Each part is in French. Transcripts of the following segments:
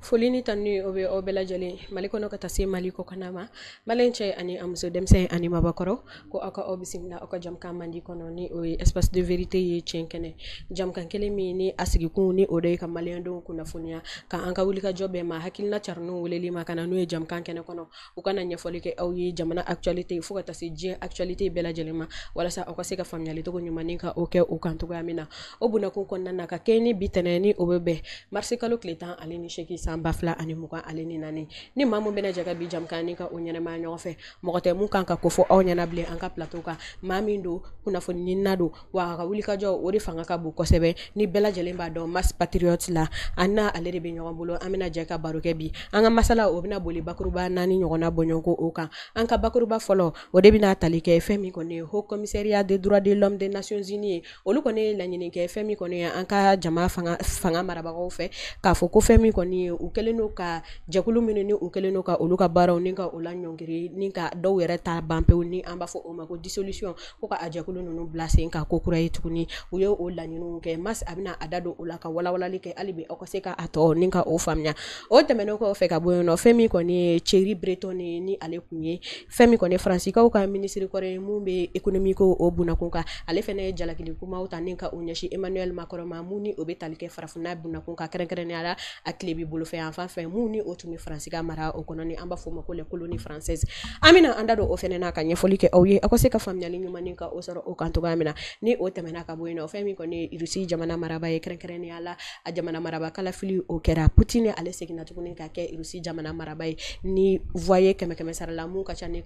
foli ni tanu o bɛ aw bɛɛ lajɛlen mali kɔnɔ ka taa se mali kɔ kana ma mali ani a muso denmisɛn ani mabɔkɔrɔ ko aw ka aw bisimila aw ka jamana mandi kɔnɔ ni o ye espace de vérité ye tiɲɛ kɛnɛ jamana kelen min ni a sigikun ni o de ye ka malidenw kunnafoniya ka an ka wulikajɔ bɛɛ ma hakilina carinu weleli ma ka na n'o ye jamana kɛnɛ kɔnɔ u kana ɲɛfɔli kɛ aw ye jamana actualité fo ka taa se diɲɛ actualité bɛɛ lajɛlen ma walasa aw ka se ka faamuyali cogo ɲuman ka o kɛ o kan cogoya min na o bunakun kɔnɔna na ka kɛɲɛ ni bi ni o be bɛn marisi kalo tile tan ani ni seegin san ba fila ani mugan ale ni naani ni maa mun bɛna jɛ ka bi jamukani ka o ɲɛnɛmaya ɲɔgɔn fɛ mɔgɔ tɛ mun kan ka ko aw ɲɛna bilen an ka plateau kan maa min don kunnafoni ɲinina don wa a ka wulikajɔ o de fanga ka bon kosɛbɛ ni bɛɛ b'a dɔn mas patriote la an n'a ale de bɛ ɲɔgɔn bolo an bɛna jɛ ka baro bi an ka masala o bɛna boli bakuruba naani ɲɔgɔnna bɔɲɔgɔnko o kan an ka bakuruba fɔlɔ o de bɛna tali kɛ fɛn min kɔni ye haut commissariat des droits de l'homme des nations unies ye olu kɔni ye laɲini kɛ fɛn min kɔni ye an ka jama fanga fanga marabagaw fɛ k'a fɔ ko fɛn min kɔni ye u kɛlen don ka jɛkulu minnu ni u kɛlen don ka olu ka baaraw ni ka o la ɲɔngiri ni ka dɔw yɛrɛ ta ban pewu ni an b'a fɔ o ma ko dissolution ko ka a jɛkulu ninnu bila sen kan ko kura ye tuguni u ye o laɲiniw kɛ Mas a bɛna a da don o la ka walawalali kɛ hali bi aw ka se k'a a tɔ ni ka o faamuya o tɛmɛnen kɔfɛ ka bɔ yen nɔ fɛn min kɔni ye Thierry Breton ye ni ale tun ye fɛn min kɔni ye Faranzikaw ka minisiri kɔrɔ ye mun bɛ économie ko o bunakun kan ale fana ye jalakili kumaw ta ni ka o ɲɛsin Emmanuel Macron ma mun ni o bɛ tali kɛ farafinna bunakun kan kɛrɛnkɛrɛnnenya la a tile b'i bolo fɛ yanfa fɛ mun ni o tun bɛ faransi mara o kɔnɔ ni an b'a fɔ ma ko koloni française an andado an da don o fana n'a ka ɲɛfɔli kɛ aw ye aw ka se ka faamuyali ɲuman ka o sɔrɔ o kan cogoya min na ni o tɛmɛna ka bo yen nɔ fɛn min kɔni ye jamana maraba ye kɛrɛnkɛrɛnnenya la a jamana maraba kalafili o kɛra putine ale seginna tuguni ka kɛ Irisi jamana maraba ye ni voyer kɛmɛ kɛmɛ sara la mun ka ca ni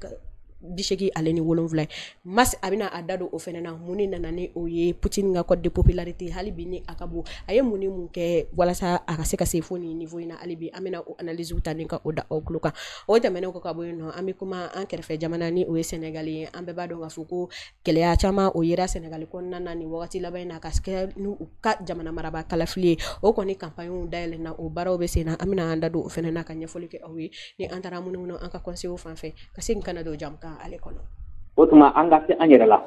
bisegi ale ni wolonfila ye mas a bena a da do o fɛnɛ na mun ne nana ni o ye putini ka cote de popularité hali bi ni a ka bon a ye mun ni mun kɛ walasa a ka se ka se fo ni niveau yi na hali bi an bena o analysew talen ka o da aw kulo kan o tɛmɛnɛw kɔ ka bo ye nɔ an be kuma an kɛrɛfɛ jamana ni o ye sɛnɛgali ye an bɛɛ b'a dɔn k'a fɔ ko gwɛlɛya caaman o yera sɛnɛgali kɔnɔna na ni wagati laban na ka kɛ ni u ka jamana maraba kalafili ye o kɔni kampaɲew dayɛlɛna o baaraw be sen na an bena an da do o fɛnɛ na ka ɲɛfɔli kɛ aw ye ni an tara munumunu an ka conseil fan fɛ ka se kana do jamukan kalan ale kɔnɔ o tuma an ka se an yɛrɛ la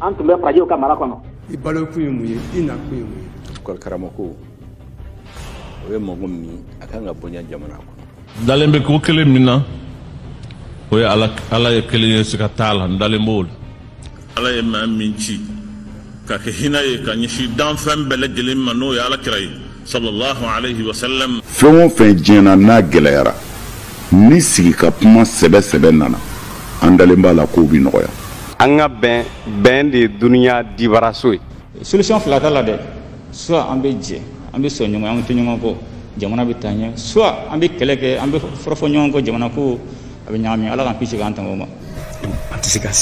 an tun bɛ farajiw ka mara kɔnɔ i balokun ye mun ye i nakun ye mun ye karamɔgɔ o ye mɔgɔ min a kan ka bonya jamana kɔnɔ dalen bɛ ko kelen min na o ye ala ye kelen ye siga t'a la n dalen b'o la ala ye maa min ci ka kɛ hinɛ ye ka ɲɛsin danfɛn bɛɛ lajɛlen ma n'o ye ala kira ye sallallahu alaihi wasallam fɛn o fɛn diɲɛna n'a gɛlɛyara ni sigi ka kuma sɛbɛ sɛbɛ nana an dalen b'a la kow bi nɔgɔya an ka bɛn bɛn de duniɲa dibaraso ye solution fila t'a la dɛ soit an be jɛ an be sɔn ɲɔgɔn an tɛ ɲɔgɔn kɔ jamana be taa ɲɛ soit an be kɛlɛ kɛ an be fɔrɔfɔ ɲɔgɔn kɔ jamana ko a be ɲagami ala k'an kisi k'an tanga o ma an tɛ se ka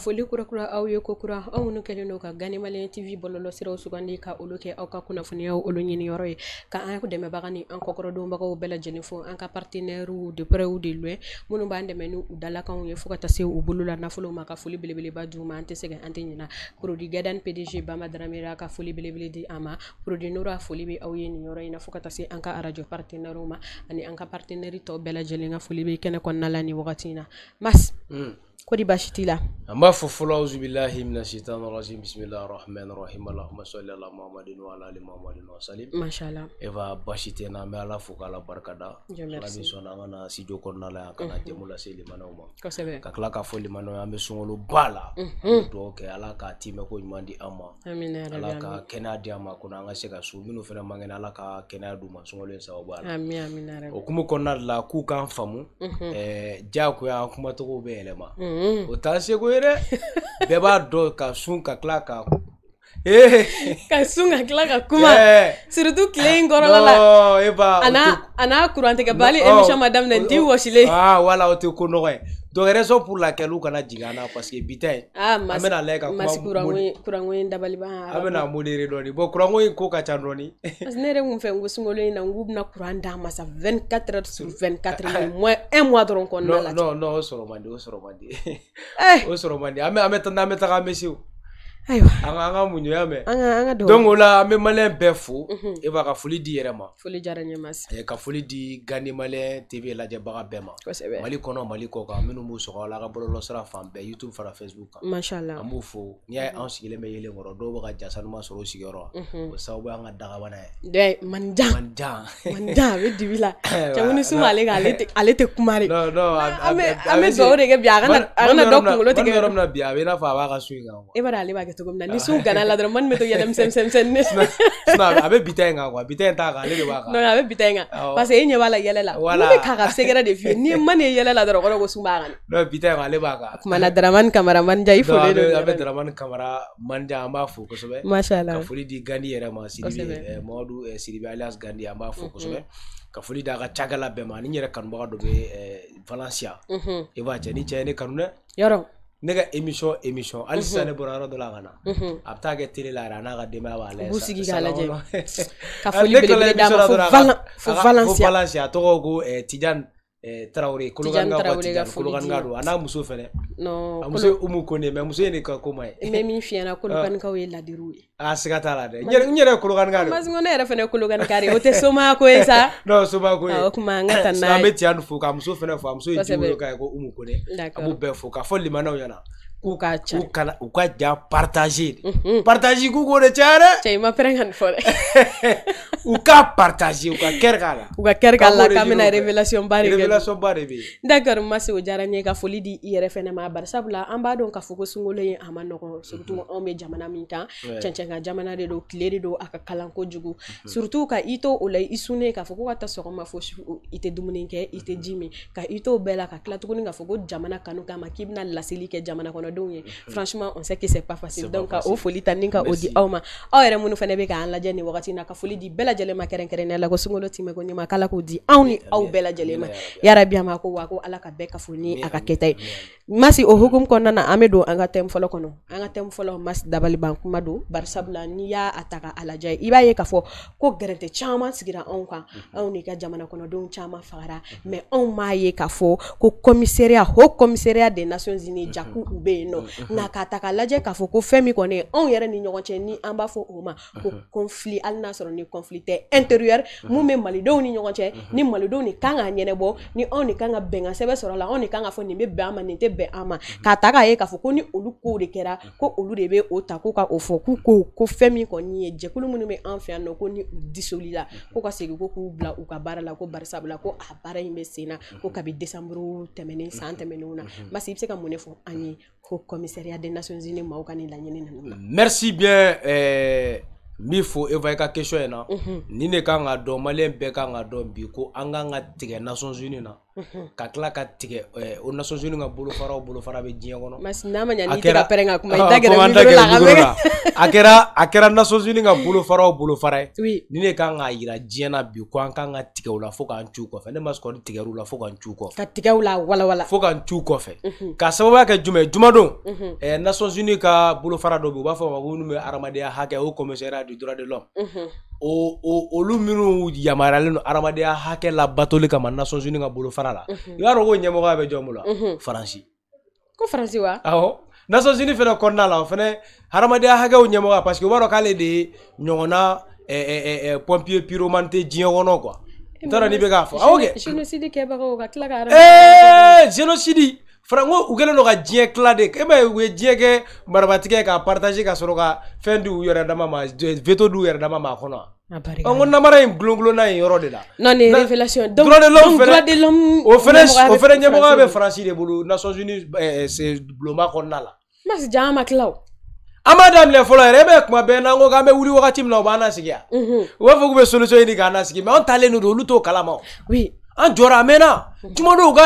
foli kurakura aw ye kokura aw minnu kɛlen do ka gani maliyɛn tv bɔlɔlɔsiraw sugandi ka olu kɛ aw ka kunnafoniyaw olu ɲiniyɔrɔ ye ka an dɛmɛbaga ni an kɔkɔrɔdonbagaw bɛɛ lajɛlen fo an ka partenɛrɛw de prɛw de lɛ minnu b'an dɛmɛ ni u dalakanw ye fɔɔ ka taa se u bolo la nafolow ma ka foli belebeleba d'u ma an tɛ sɛgɛ an tɛ ɲina produit gadan pdg bama daramera ka foli belebele di an ma produit nora foli be aw ye nin yɔrɔ in na fɔɔ ka taa se an ka arajo partenɛrɛw ma ani an ka partenɛri tɔw bɛɛ lajɛlen ka foli be kɛnɛ kɔnɔna la ni wagati na mas mm ko di baasi t'i la an b'a fɔ fɔlɔ auzubillahi mina shaitan rajim bisimilahi rahim alahuma sali ala muhamadin wa ala ali muhamadin wa salim mashallah eva baasi na an ala fo k'ala barikada ala min sɔnna an na studio kɔnɔna la na mhm. jɛmu lase limanaw ma kosɛbɛ ka tila k'a fɔ limanaw ye an bɛ sunkalo ba la mhm. dugawu kɛ ala k'a tiimɛ ko ɲuman di an ma ala ka kɛnɛya di an ma kɔnɔ an ka se ka so minnu fana man kɛnɛ ala ka kɛnɛya d'u ma sunkalo in sababu la la o taa seko ye dɛ bɛɛ claca. sun Eh. ka sun ka kila ka kuma surtout tile in kɔrɔla la a n'a kurantigɛ bali émission ma daminɛ di wɔsilen wala o tɛ ko nɔgɔ ye donc raison pour laquelle u kana jigin an na parce que bi tɛ an ah, bɛna lajɛ ka kuma masi kuranko in dabaliban an ah, bɛna modéré dɔɔni bon kuranko in ko ka ca dɔɔni parce que ne yɛrɛ kun fɛ n ko sunkalo in na n k'u bɛna kuran d'an ma sa 24 heures sur 24 le moins un mois dɔrɔn kɔnɔna la non non o sɔrɔ man di o sɔrɔ man di eh. o sɔrɔ man di an bɛ an bɛ taga an bɛ taga an bɛ se o ayiwa an ka an ka muɲuya mɛn an ka an ka dɔgɔ donc o la an bɛ maliyɛn bɛɛ fo e b'a ka foli di yɛrɛ ma foli diyara n ye masi ka foli di gani maliyɛn tv lajɛbaga bɛɛ ma kosɛbɛ mali kɔnɔ mali kɔ kan minnu b'u sɔgɔ ala ka bɔlɔlɔsira fan bɛɛ youtube fara facebook kan masha allah an b'u fo n'i y'a ye an sigilen bɛ yelen kɔrɔ dɔw bɛ ka jasa ɲuman sɔrɔ u sigiyɔrɔ o sababu y'an ka dagabana ye dɛ manjan manjan manjan a bɛ dibi la cɛmu ni suma ale kan ale tɛ ale tɛ kuma de non non an bɛ an bɛ dugawu de kɛ bi a kana a kana dɔ kunkolo tigɛ yɔrɔ min na bi a bɛ i n'a fɔ a b'a ka so in kan e b'a dɔn ale b'a kɛto min na ni su gana la dɔrɔn mani bɛ to yɛlɛmisɛnmisɛnmisɛn ne a bɛ bi in kan kuwa bi ta in t'a kan ale de b'a kan a bɛ bi in kan parce que e ɲɛ b'a la yɛlɛ la wala ne bɛ k'a ka sɛgɛrɛ de f'i ye n'i ma nin yɛlɛ la dɔrɔn kɔrɔ ko sun b'a kan dɔn bi in kan ale b'a kan kuma na daramani kamara manja i folen don an bɛ daramani kamara manja an b'a fo kosɛbɛ masha Allah ka foli di gandi yɛrɛ ma siribi mamadu siribi alias gandi an b'a fo kosɛbɛ ka foli d'a ka cagala bɛɛ ma ani n yɛrɛ kanubaga dɔ bɛ valensiya i b'a cɛ ni cɛ ye ne kanu dɛ yɔrɔ ne ka émission émission hali sisan ne bɔra yɔrɔ dɔ la ka na a bɛ taa kɛ télé la yɛrɛ a n'a ka denbaya b'a lajɛ b'u sigi k'a la ka foli belebele d'a ma fo Valence a tɔgɔ ko eh, Tidiane Eh, tarawele kolokani ka waati jan kolokani ka don a n'a muso fɛnɛ a muso ye umu kone mɛ muso ye ne ka koma ye n bɛ min fiyɛ na kolokanikaw ah. ye ladiriw ye a ah, siga t'a la dɛ n yɛrɛ ye kolokanika de masinko ne yɛrɛ fɛnɛ ye kolokanika de o tɛ somaya ko ye sa non somaya ko ye o kuma an ka taa n'a ye an bɛ tiyan fo k'a muso fɛnɛ fo a muso ye jiwolo ka ye ko umu kone an b'u bɛɛ fo k'a fɔ limanaw ɲɛna ku mhm. ka ca u kana u ka ja partage de partage ku ma pɛrɛn ka Uka fɔ uka u uka partage u na revelation k'a la u ka kɛrɛ k'a la k'an bɛna révélation o diyara n foli di i yɛrɛ fɛnɛ ma barisabula an b'a dɔn k'a fɔ ko sunkalo in a ma nɔgɔn surtout anw bɛ jamana minta, kan cɛncɛnkan jamana de don tile de don a ka kalan kojugu mhm. surtout ka i to o la i sunnen k'a fɔ ko mhm. ka taa sɔgɔma fo su i tɛ dumuni kɛ i ka i to ka tila tuguni k'a fɔ jamana kanu kama k'i bɛna laseli jamana kono jɔdenw ye franchement on sait que c'est pas facile donc o foli ta ni ka o di aw ma aw yɛrɛ minnu fana bɛ k'an lajɛ nin wagati na ka foli di bɛɛ ma kɛrɛnkɛrɛnnenya ah, la ko sunkalo timɛ ko ɲɛma k'ala k'o di anw ni aw bɛɛ ma yarabi a ko wa ko ala ka bɛɛ kafo ni a ka kɛta ye masi o hukumu kɔnɔna na an bɛ don an ka thème fɔlɔ kɔnɔ an ka thème fɔlɔ masi dabaliban kuma don barisabula n'i y'a a ta a lajɛ i b'a ye k'a fɔ ko gɛrɛntɛ caman sigira anw kan anw ni ka jamana kɔnɔdenw caman fagara mais anw m'a ye k'a fɔ ko commissariat haut commissariat des nations unies jaku u bɛ yen nɔ mm, mm-hmm. nka ka ta ka lajɛ k'a fɔ ko fɛn min kɔni anw yɛrɛ ni ɲɔgɔn cɛ ni an b'a fɔ o ma ko uh-huh. conflit hali n'a sɔrɔ ni conflit tɛ intérieur uh-huh. mun bɛ malidenw ni ɲɔgɔn cɛ uh-huh. ni malidenw de kan k'a ɲɛnabɔ ni anw de kan ka bɛnkan sɛbɛn sɔrɔ a la anw de kan ka fɔ nin bɛ bɛn an ma nin tɛ bɛn an ma k'a ta k'a ye k'a fɔ ko ni olu kow de kɛra ko olu de bɛ o ta k'u ka o fɔ k'u ko ko fɛn min kɔni ye jɛkulu minnu bɛ an fɛ yan nɔ ko ni u disolila ko ka segin ko k'u bila u ka baara la ko barisabula ko a baara in bɛ sen na ko kabi décembre tɛmɛnen san tɛmɛnenw na basi i bɛ se ka mun de fɔ an ye au commissariat des Nations Unies la merci bien euh, min fɔ eva i ka question in na nin de kan ka dɔn maliyɛn bɛɛ kan ka dɔn bi ko an kan ka tigɛ nations unis na ka tila ka tigɛ o nations unis ka bolofara o bolofara bɛ diɲɛ kɔnɔ a kɛra a kɛra a kɛra nations unis ka bolofara o bolofara ye nin de kan k'a yira diɲɛ na bi ko an kan ka tigɛ o la fo k'an c'u kɔfɛ ne ma sɔn tigɛ o la fo k'an c'u kɔfɛ ka tigɛ o la walawala fo k'an c'u kɔfɛ k'a sababuya kɛ jumɛn ye jumadon nations unis ka bolofara dɔ bɛ yen u b'a fɔ o ma ko minnu bɛ adamadenya hakɛ o commissariat du droit de l'homme mm-hmm. olu minnu yamaruyalen don adamadenya hakɛ labatoli kama nations unies ka bolofara la mm-hmm. i b'a dɔn ko ɲɛmɔgɔya bɛ jɔn bolo mm-hmm. faransi ko faransi wa awɔ nations unies fɛnɛ kɔnɔna la o fɛnɛ adamadenya hakɛw ɲɛmɔgɔ parce que o b'a dɔn k'ale de ye ɲɔgɔnna eh, eh, eh, pompier pyromane tɛ diɲɛ kɔnɔ quoi n eh, t'a dɔn n'i bɛ k'a fɔ awɔ ah, kɛ génocide kɛbagaw ka tila ka adamadenya eh, génocide faranko u kɛlen do ka diɲɛ tila de e ma ye u ye diɲɛ kɛ marabatigɛ k'a partage ka sɔrɔ ka fɛn di u yɛrɛ dama ma veto di u yɛrɛ dama ma a kɔnɔ wa an ko namara in gulongulonna yen yɔrɔ de la non les révélations donc droit de l'homme droit de l'homme o fɛnɛ o fɛnɛ ɲɛmɔgɔya bɛ faransi de bolo nations unies bulonba kɔnɔna la masi jan an ma tila o an b'a daminɛ fɔlɔ yɛrɛ e bɛ kuma bɛɛ n'an ko k'an bɛ wuli wagati min na u b'an nasigi yan u b'a mhm. fɔ k'u bɛ solution ɲini k'an nasigi mais an talen don olu t'o kalama o oui an jɔra a mɛnna tuma dɔw ka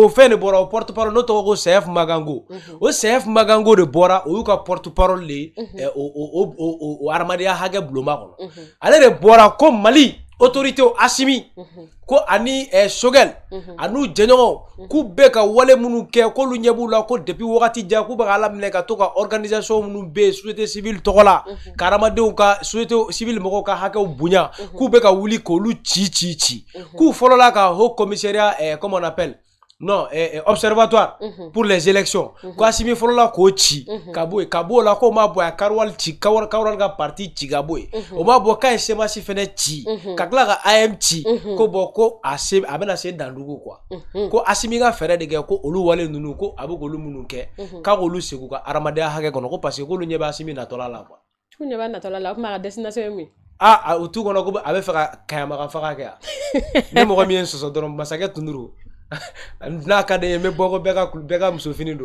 o fɛn de bɔra o porte parole n'o tɔgɔ ko sɛf magango o mhm. sɛf magango de bɔra o y'u ka porte parole de ye o o o o adamadenya hakɛ bulonba kɔnɔ ale de bɔra ko mali otoritew asimi mhm. ko ani eh, sogɛl mhm. an'u jɛɲɔgɔnw mhm. k'u bɛ ka wale minnu kɛ k'olu ɲɛ b'u la ko depi wagati jan k'u bɛ ka ala minɛ ka to ka organisation minnu bɛ yen société civile tɔgɔ la ka adamadenw ka société civile mɔgɔw ka hakɛw bonya k'u bɛ ka wuli k'olu ci ci ci k'u fɔlɔla ka haut commissariat eh, comme on appelle non eh, eh, observatoire mm -hmm. pour les élections mm -hmm. ko asimi fɔlɔla k'o ci mm -hmm. ka bo ye ka b'o la k'o ma bɔ a kariwali ci kawari ka parti ci ka bo ye mhm. o ma bɔ k'a ye semasi fɛnɛ ci mhm. ka tila ka am ci mhm. ko bɔn ko a se a bɛna se dandugu kuwa ko asimi ka fɛɛrɛ de kɛ ko olu wale ninnu ko a bɛ k'olu minnu kɛ k'a k'olu segi u ka adamadenya hakɛ kɔnɔ ko parce que k'olu ɲɛ bɛ asimi natɔla la kuwa. k'u ɲɛ b'a natɔla la o tuma a ka destination ye mun ye. aa o t'u kɔnɔ ko a bɛ fɛ ka kayamakan faga kɛ yan ni mɔgɔ min ye n sɔsɔ dɔrɔn masakɛ tunduru. n'a ka di ye n bɛ bɔ ko bɛɛ ka bɛɛ ka e bɛ u bɛ ni u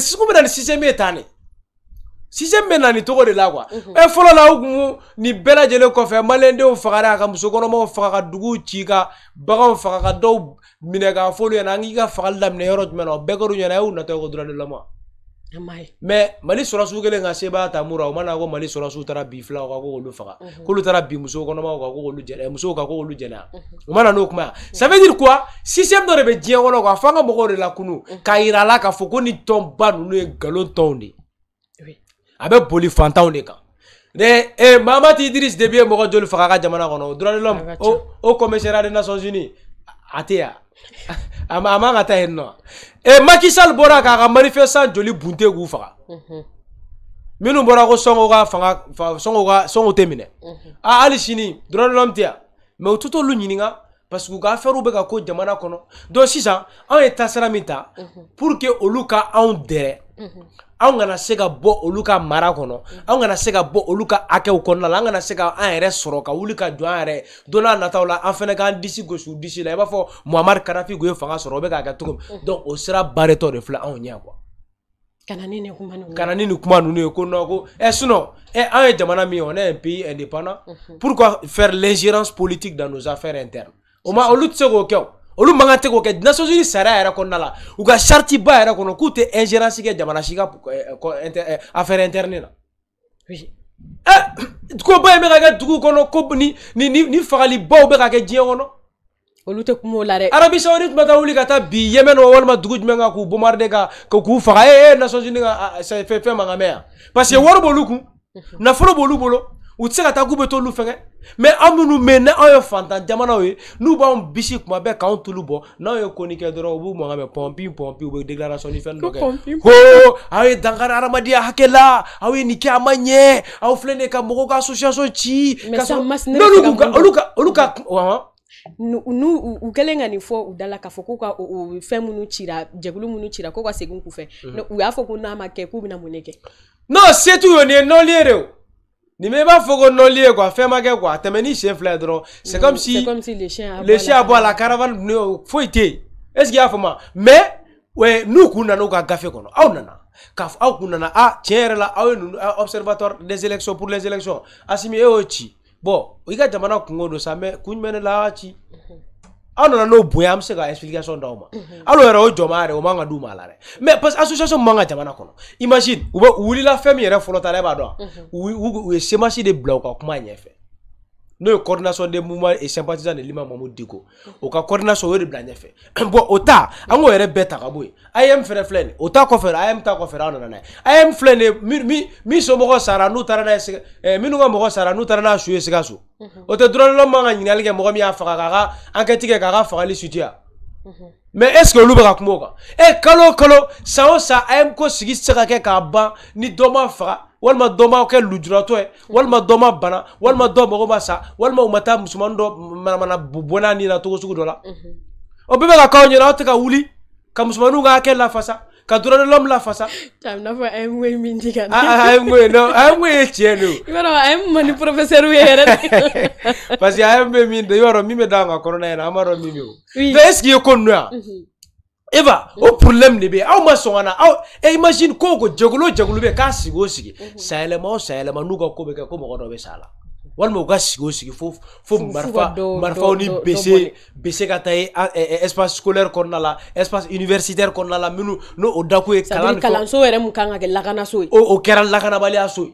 bɛ na ni système ka musokɔnɔmaw faga ka duguw ka baganw faga ka dɔw mɛ mali sɔrɔsiw kelen ka sebaaya ta mun ra o mana ko mali sɔrɔsiw taara bin filaw kan ko k'olu faga k'olu taara bin musow kɔnɔmaw kan ko k'olu jɛnɛ musow kan ko k'olu jɛnɛya o mana n'o kuma ye ça veut dire quoi système dɔ de bɛ diɲɛ kɔnɔ quoi f'an ka mɔgɔw de lakunu k'a mhm. yira a la k'a fɔ ko nin tɔnba ninnu ye nkalon tɔnw de eh, ye a bɛ boli fantanw de kan ne eh, mamati idris debi ye mɔgɔ joli faga a ka jamana kɔnɔ o droit de l'homme o o commissariat des nations unies a tɛ yan a eh, man ka taa yen nɔ e makisal bɔra k'a ka manifestant joli bunte k'u faga mhm. minnu bɔra ko sɔngɔ ka fanga sɔngɔ ka sɔngɔ tɛ minɛ mhm. a hali sini droit de l'homme tɛ yan mɛ u tɛ t'olu ɲininka parce que u ka affaire bɛ ka ko jamana kɔnɔ donc sisan anw ye taasira min ta pour que olu ka anw dɛrɛ anw kana se ka bɔ olu ka mara kɔnɔ anw kana se ka bɔ olu ka hakɛw kɔnɔna la an kana se ka an yɛrɛ sɔrɔ ka wuli ka jɔ an yɛrɛ don n'a nataw la an fana k'an disi gosi u disi la i b'a fɔ muhamari karafi kun ye fanga sɔrɔ o bɛ k'a kɛ cogo min donc o sira baretɔ de filɛ anw ɲɛ kuwa kana ni nin kuma ninnu ye ko non ko ɛ eh, sinon ɛ eh, an ye jamana min ye on un pays indépendant pourquoi faire l'ingérence politique dans nos affaires internes o ma olu tɛ se k'o kɛ olu man kan tɛ k'o kɛ nations unis sariya yɛrɛ kɔnɔna la u ka sariti ba yɛrɛ kɔnɔ k'u tɛ ingérence kɛ jamana si ka eh, eh, affaire interne na eh, koba ye bɛ ka kɛ dugu kɔnɔ ko ni ni ni ni fagalibaw bɛ ka kɛ diɲɛ kɔnɔ. olu tɛ kuma o la dɛ. arabi sawudi tun bɛ taa wuli ka taa bi yɛmɛ nɔ walima dugu jumɛn kan k'u bombarde ka k'u faga ee ee nations unis ka fɛn fɛn man kan mɛn yan parce que mm. wari b'olu kun nafolo b'olu bolo. u tɛ se ka taa k'u bɛ t'olu fɛngɛ mɛ an minnu bɛ yen ni anw ye fantan jamanaw ye n'u b'anw bisi tuma bɛɛ k'anw tulu bɔ n'anw ye koni kɛ dɔrɔn u b'u mankan mɛn pɔnpi pɔnpi u bɛ déclaration ni fɛn dɔ kɛ ko aw ye dankari adamadenya hakɛ la aw ye nin kɛ a ma ɲɛ aw filɛ nin ye ka mɔgɔw ka association ci ka sɔrɔ n'olu kun ka olu ka olu ka n'u u kɛlen ka nin fɔ u da la k'a fɔ k'u ka fɛn minnu cira jɛkulu minnu cira k'u ka segin k'u fɛ mhm. u y'a fɔ ko n'a ma kɛ k'u bɛna mun de kɛ non se t'u ye nin ye nɔli ye de o. ni même faut kwa quoi fais ma mm, c'est comme si comme si la caravane nous, faut est ce qu'il y a mais nous, nous avons un café. Nous avons ah, un a observateur des élections pour les élections oh, bon aw nana n'o bonya an be se ka explication daw ma hali mhm. o yɛrɛ o jɔma yɛrɛ o man ka d'u ma la dɛ mais parce que association man ka jamana kɔnɔ imagine u be wulila fɛn min yɛrɛ fɔlɔ ta la e b'a dɔn mhm. u ye semasi de bila u ka kuma ɲɛfɛ n'o ye coordination des mouvements et sympathisants de l'imam Mahmoud Diko o ka coordination o de bila ɲɛfɛ bon o ta an k'o yɛrɛ bɛɛ ta ka bɔ yen IM fɛnɛ filɛ nin o ta kɔfɛ IM ta kɔfɛ an nana n'a ye IM filɛ nin min min min somɔgɔw sara n'u taara n'a ye ɛɛ minnu ka mɔgɔ sara n'u taara n'a su ye Sikaso o mhm. tɛ droit de l'homme man ka ɲininkali kɛ mɔgɔ min y'a faga k'a ka enquête kɛ k'a ka fagali soutien mais est ce que olu bɛ ka kuma o kan e kalo o kalo san o san IM ko sigi tɛ se ka kɛ k'a ban ni dɔ ma faga walima dɔ b'a kɛ lujuratɔ ye walima dɔ ma bana walima dɔ mago ma sa walima u ma taa musomanin dɔ manamana bɔn'a ni na cogo sugu dɔ la o bɛɛ bɛ ka k'aw ɲɛna aw tɛ ka wuli ka musomaninw ka hakɛ lafasa ka dɔrɔn lɔmu lafasa. a bɛ n'a fɔ a ye n ye min di ka na. a ye n ye non a ye n ye tiɲɛ de o. i b'a dɔn a ye n ma ni professeur ye yɛrɛ de. parce que a ye n bɛ min dɔn i b'a dɔn min bɛ d'an kan kɔnɔna in na an b'a dɔn min bɛ o. oui donc est ce que i ye ko ninnu ye wa. eva mm -hmm. o problème de be aw ma sɔn ka na aw e imagine ko ko jɛkulu o jɛkulu bɛ k'a sigi o sigi mm -hmm. sayɛlɛma o sayɛlɛma n'u ka ko bɛ kɛ ko mɔgɔ dɔ bɛ sa la walima u ka sigi o sigi fo fo marifa marifaw ni bese bese ka taa ye espace scolaire kɔnɔna la espace universitaire kɔnɔna la minnu n'o o dako ye kalan kalanso yɛrɛ mun kan ka kɛ lakanaso ye o kɛra lakanabaliya so ye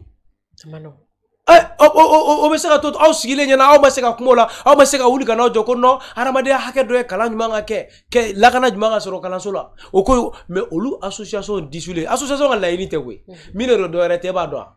Eh, o bɛ se ka to aw sigilen ɲɛna aw ma se ka kuma o la aw ma se ka wuli ka n'aw jɔ ko nɔ hadamadenya hakɛ dɔ ye kalan ɲuman ka kɛ lakana ɲuman ka sɔrɔ kalanso la o ko mɛ olu association disule association ka laɲini tɛ koyi mm. min de don dɔwɛrɛ tɛ e b'a dɔn wa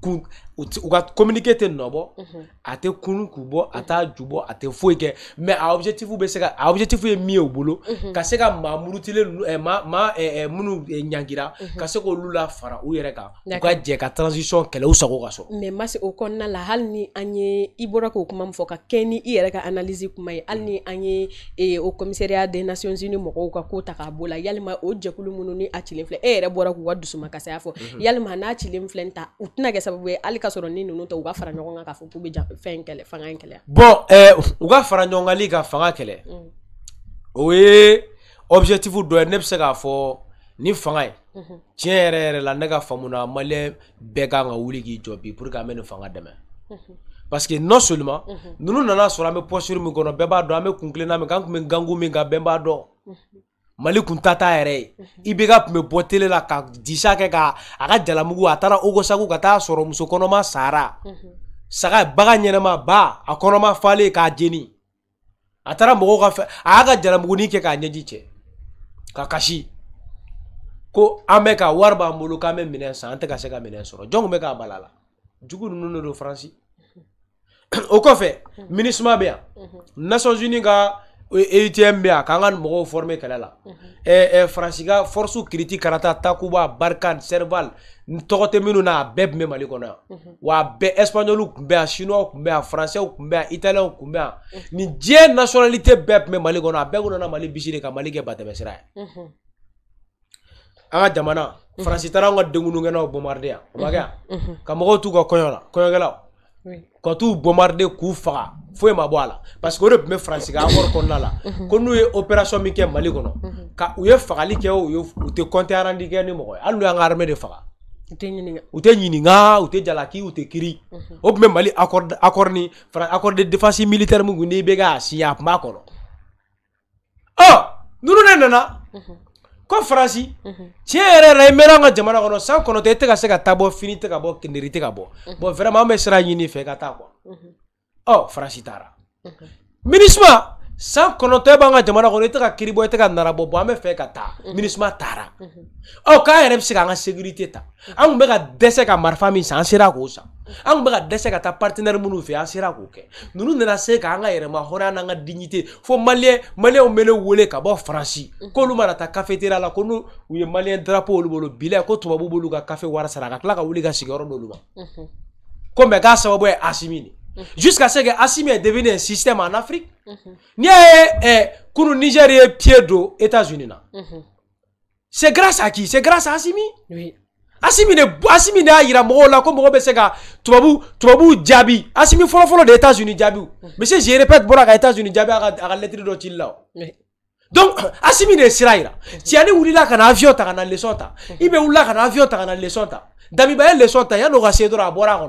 qu'on uka ka communiqué tɛ nɔ bɔ mhm. a tɛ kunu k'u bɔ a t'a ju bɔ a tɛ foyi kɛ mɛ a objectif bɛ se ka a objectif ye min ye u bolo ka se eh, eh, eh, mhm. ka maa murutilen ninnu ɛ maa maa ɛ ɛ minnu ɲangira ka se k'olu la fara u yɛrɛ kan u ka jɛ ka transition kɛlɛ u sago ka sɔrɔ. mɛ ma se o kɔnɔna la hali ni an ye i bɔra k'o kuma min fɔ ka kɛɲɛ ni i yɛrɛ ka analyse kuma ye hali ni mhm. an ye o commissariat des nations unies mɔgɔw ka ko ta k'a bɔ la yalima o jɛkulu minnu ni a cilen filɛ e yɛrɛ bɔra k'u ka dusumakasaya fɔ yalima n'a cilen filɛ ta u tɛna kɛ sababu ye hali ka sɔrɔ ni ninnu tɛ u ka fara ɲɔgɔn kan k'a fɔ k'u bɛ fɛn kɛlɛ fanga in kɛlɛ. bɔn ɛɛ eh, u ka fara ɲɔgɔn kanli ka fanga kɛlɛ mm. o ye objectif dɔ ye ne bɛ se k'a fɔ ni fanga ye mhm. tiɲɛ yɛrɛ yɛrɛ la ne ka faamu na maliyɛn bɛɛ kan ka wuli k'i jɔ bi pour que an bɛ nin fanga dɛmɛ. Mhm. parce que non seulement mhm. ninnu nana sɔrɔ an bɛ posture min kɔnɔ bɛɛ b'a dɔn an bɛ kun tilenna min kan an tun bɛ gangu min kan bɛɛ b'a dɔn. mali kun tata t'a mhm. yɛrɛ ye i bɛ ka tun bɛ bɔ tele la ka disa kɛ ka a ka jalamugu a taara ka taa sɔrɔ muso kɔnɔma sara mhm. saga na ɲɛnɛma ba a kɔnɔma fale k'a jeni a taara mɔgɔw ka fɛ a y'a ka jalamuguni kɛ k'a ɲɛji cɛ ka kasi ko an bɛ ka wari b'an bolo k'an bɛ minɛn san an tɛ ka se ka minɛn sɔrɔ jɔn kun bɛ k'a bala la jugu ninnu de don faransi mhm. o kɔfɛ minisima bɛ nations unies ka EUTM bɛ yan k'an ka mɔgɔw former kɛlɛ la ɛɛ Faransi kiriti karata Takuba Barkhane Serval n tɔgɔ tɛ minnu na a bɛɛ tun bɛ Mali kɔnɔ yan wa bɛɛ Espagnol tun bɛ yan Chinois tun bɛ yan Français tun bɛ yan Italien tun bɛ yan nin diɲɛ nationalité bɛɛ tun bɛ Mali kɔnɔ a bɛɛ tun Mali bisi de ka Mali kɛ batɛmɛsira ye an ka jamana Faransi taara anw ka denkundikɛlaw bombarder o ma ka mɔgɔw t'u ka kɔɲɔ la kɔɲɔkɛlaw quand t'u bombarder Koufa, foi ma bɔ parce que le de français encore la mhm. opération min maligono, mali mhm. ka ou ye fagali ou te compte armée de faga te nina ou ou jalaki ou kiri ou mhm. même mali accord accord ni accord de défense militaire mou ni si y'a a ko faransi mhm. tiɲɛ yɛrɛ la i mɛnna an ka jamana kɔnɔ san kɔnɔtɔ i tɛ ka se ka taa bɔ fini tɛ ka bɔ kinderi tɛ ka bɔ mhm. bɔn vraiment an bɛ sira ɲini i fɛ i ka taa kuwa mhm. ɔ faransi taara minisma san kɔnɔntɔn b'an ka jamana kɔnɔ i tɛ ka kiribɔ i tɛ ka narabɔ bɔ an bɛ fɛ ka taa mhm. minisima taara mhm. ɔ k'an yɛrɛ bɛ se k'an ka sécurité ta mhm. an tun bɛ ka dɛsɛ ka marifa min san an sera k'o san an tun bɛ ka dɛsɛ ka taa partenaire minnu fɛ an sera k'o kɛ ninnu nana se k'an ka yɛrɛma hɔrɔnya n'an ka dignité fo maliyɛn maliyɛnw bɛ ne wele ka bɔ faransi k'olu mana taa cafétéria la ko n'u u ye maliyɛn drapeau olu bolo bila ko tubabu b'olu ka café wari sara ka tila ka wuli ka sigiyɔrɔ d'olu ma ko mɛ k'a sababu ye Asimi de ye Mhm. Jusqu'à ce que Assimi est devenu un système en Afrique. Mhm. Ni eh, Kunu le Nigeria pied d'eau États-Unis. Mhm. C'est grâce à qui C'est grâce à Assimi. Oui. Assimi ne Assimi n'a ira mo la ko mo be se Tu tubabu tubabu jabi Assimi fɔlɔ fɔlɔ des États-Unis jabi. si je répète bora ka États-Unis jabi à ka lettre dɔ ci Donc Assimi ne sira yira. Tiani wulila kana avion ta kana leçon ta. Ibe là kana avion ta kana leçon ta. Damiba ye leçon ta ya no ka dora bora a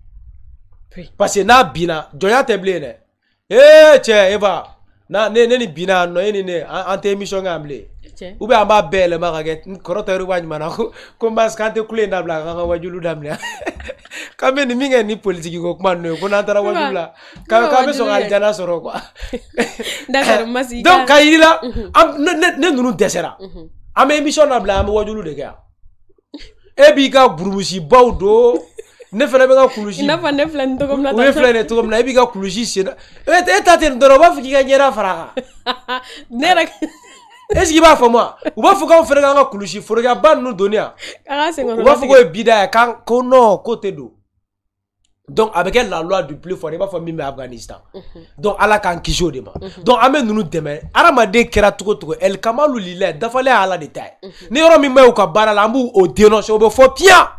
parce que n'a binna jɔnya tɛ bilen eh, dɛ ee cɛ eva na ne ne ni binna nɔ e ni ne an tɛ émission kan bilen ou bien an b'a bɛɛ yɛlɛma ka kɛ kɔrɔ tɛ yoruba ɲuman na ko ko n b'a k'an tɛ kule in dabila k'an ka wajulu daminɛ k'an bɛ nin min kɛ nin politiki ko kuma ninnu ye ko n'an taara wajulu la k'an k'an bɛ sɔn ka alijana sɔrɔ quoi d'accord eh, masi donc ka yiri la ne ne ne ninnu dɛsɛra an bɛ émission labila an bɛ wajulu de kɛ yan e eh, b'i ka burumusibaw don ne fana bɛ ka kulusi i n'a fɔ ne filɛ nin cogo min na ne filɛ nin cogo min na ne est-ce que b'a b'a fɔ k'anw fana k'an b'a k'o bida k'an ko non k'o donc avec elle la loi du plus fort i b'a fɔ min afghanistan mhm. donc ala k'an de mhm. donc an bɛ ninnu dɛmɛ hadamaden kɛra el kamalu lila dafalen de mhm. ka la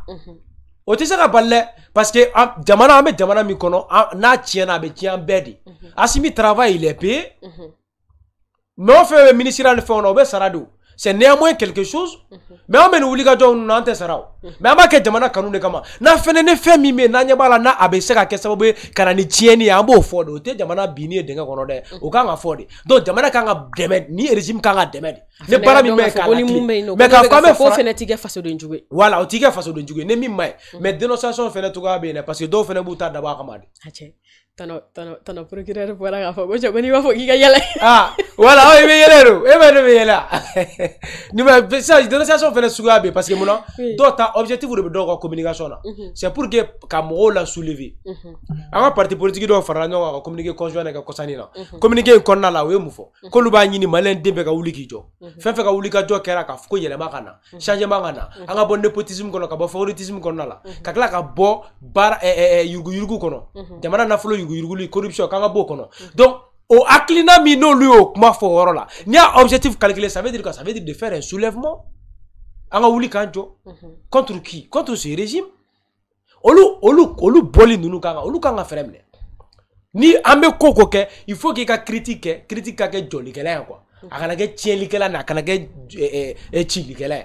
o tɛ se ka bali dɛ parce que an, jamana an bɛ jamana min kɔnɔ an, n'a tiɲɛna a bɛ tiɲɛ an bɛɛ de mm -hmm. asimi travail il est payé mm -hmm. mais o fɛn o fɛn minisiri ni fɛnw na o bɛ sara de o c'est néanmoins quelque chose mais an bɛni wuli ka jɔ ninnu na an tɛ sara o mais an b'a kɛ jamana kanu de kama n'a fɛnɛ ni fɛn min bɛ yen n'an ɲɛ b'a la n'a bɛ se ka kɛ sababu ye ka na ni tiɲɛni ye an b'o fɔ de o tɛ jamana binni ye dingɛ kɔnɔ dɛ o kan ka fɔ de donc jamana kan ka dɛmɛ ni régime kan ka dɛmɛ de ni baara min bɛ k'a lakile mais k'a fɔ an bɛ fara fɛnɛ t'i kɛ fasoden jugu ye voilà o t'i kɛ fasoden jugu ye ni min ma ɲi mais dénonciation fɛnɛ cogoya bɛ yen dɛ parce que dɔw fɛnɛ b'u ta dabɔ a kama de tana procureur bɔra k'a fɔ ko cɛ n'i b'a k'i ka yɛlɛ wala aw i bɛ yɛlɛ do e ma ne bɛ yɛlɛ nin bɛ sisan dénonciation fana suguya bɛ yen parce que munna dɔw ta objectif de bɛ dɔw communication na c'est pour que ka mɔgɔw la soulever an parti politique dɔw farala ɲɔgɔn kan ka conjoint de kɛ kɔsani na communiqué in la u ye mun fɔ k'olu b'a ɲini maliyɛn den bɛɛ ka wuli k'i jɔ fɛn fɛn ka wuli ka jɔ kɛra k'a ko yɛlɛma ka na changement ka na an ka nepotisme kɔnɔ ka bɔ favoritisme kɔnɔna la ka tila ka bɔ baara eh, eh, eh, yuruguyurugu kɔnɔ jamana nafolo corruption donc au hakilina mino n'olu ma kuma fɔ n'i a objectif calculé ça veut dire quoi ça veut dire de faire un soulèvement en ka kanjo mhm. contre qui contre ce régime olu olu olu bɔli ninnu kan olu kan ni an bɛ il faut qu'il ka critique critique ka joli jɔlikɛla ye quoi a kana kɛ n'a kana kɛ cilikɛla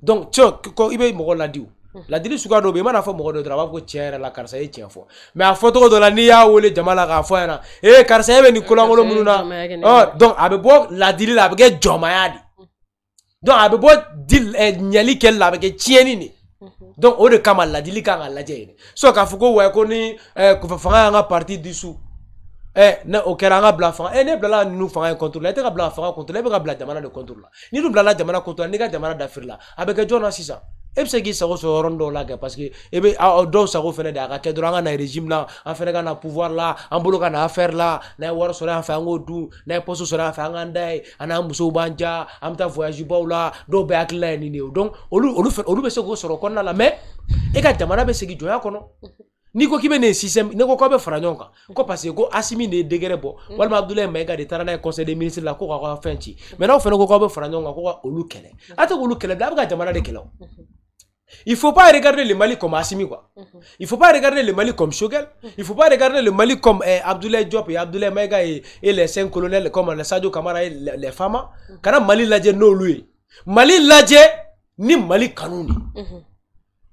donc tiɲɛ ko ibe mo ladi Mm. La dili dɔ bɛ mana fɔ la dɔ ko la karisa E tiɲɛ mais a fɔ do la n'i y'a jama la k'a fɔ a ɲɛna eh, e ni la kolonkolon minnu na donc a bɛ l'a dili la a joma kɛ de mm. donc a dil bɔ ɲɛli kel la a bɛ ni mm-hmm. donc o de kama la dili ka la yen so k'a wa ko ouais ko la fanga y'an ka parti Eh la ne o la an la fanga ɛ ne la ninnu fanga in contre la e ka bila fanga la e ka bila jamana de la n'i dun la jamana la n'i ka jamana dafirila a bɛ kɛ e bɛ se la parce que eh bien dɔw sago fana de a ka kɛ dɔrɔn régime là an fana pouvoir là an boulot ka na affaire la n'a ye wari sɔrɔ an fɛ an k'o dun n'a ye poste sɔrɔ an fɛ an k'an da voyage ben, on la fait bɛɛ hakilila ye nin de donc olu olu fɛ olu se k'o sɔrɔ la mais e ka jamana be segi jɔnya kɔnɔ n'i ko k'i bɛ nin système n'i ko k'aw bɛ fara ɲɔgɔn ko parce ko Asimi de ye dégɛrɛ bɔ mm-hmm. walima Abdoulaye Maïga de taara n'a conseil des ministres la ko k'aw ka fɛn ci mais n'aw fana ko k'aw bɛ fara ɲɔgɔn kan ko ka olu kɛlɛ a tɛ k'olu kɛlɛ a jamana de il ne faut pas regarder le Mali comme Assimi. Mhm. Il ne faut pas regarder le Mali comme Shogel. Mhm. Il ne faut pas regarder le Mali comme eh, Abdoulaye Diop et Abdoulaye Maïga et, les cinq colonels comme les Sadio Kamara et les, les Fama. car mhm. le Mali l'a dit, non, lui. Mali l'a dit, ni Mali Kanouni.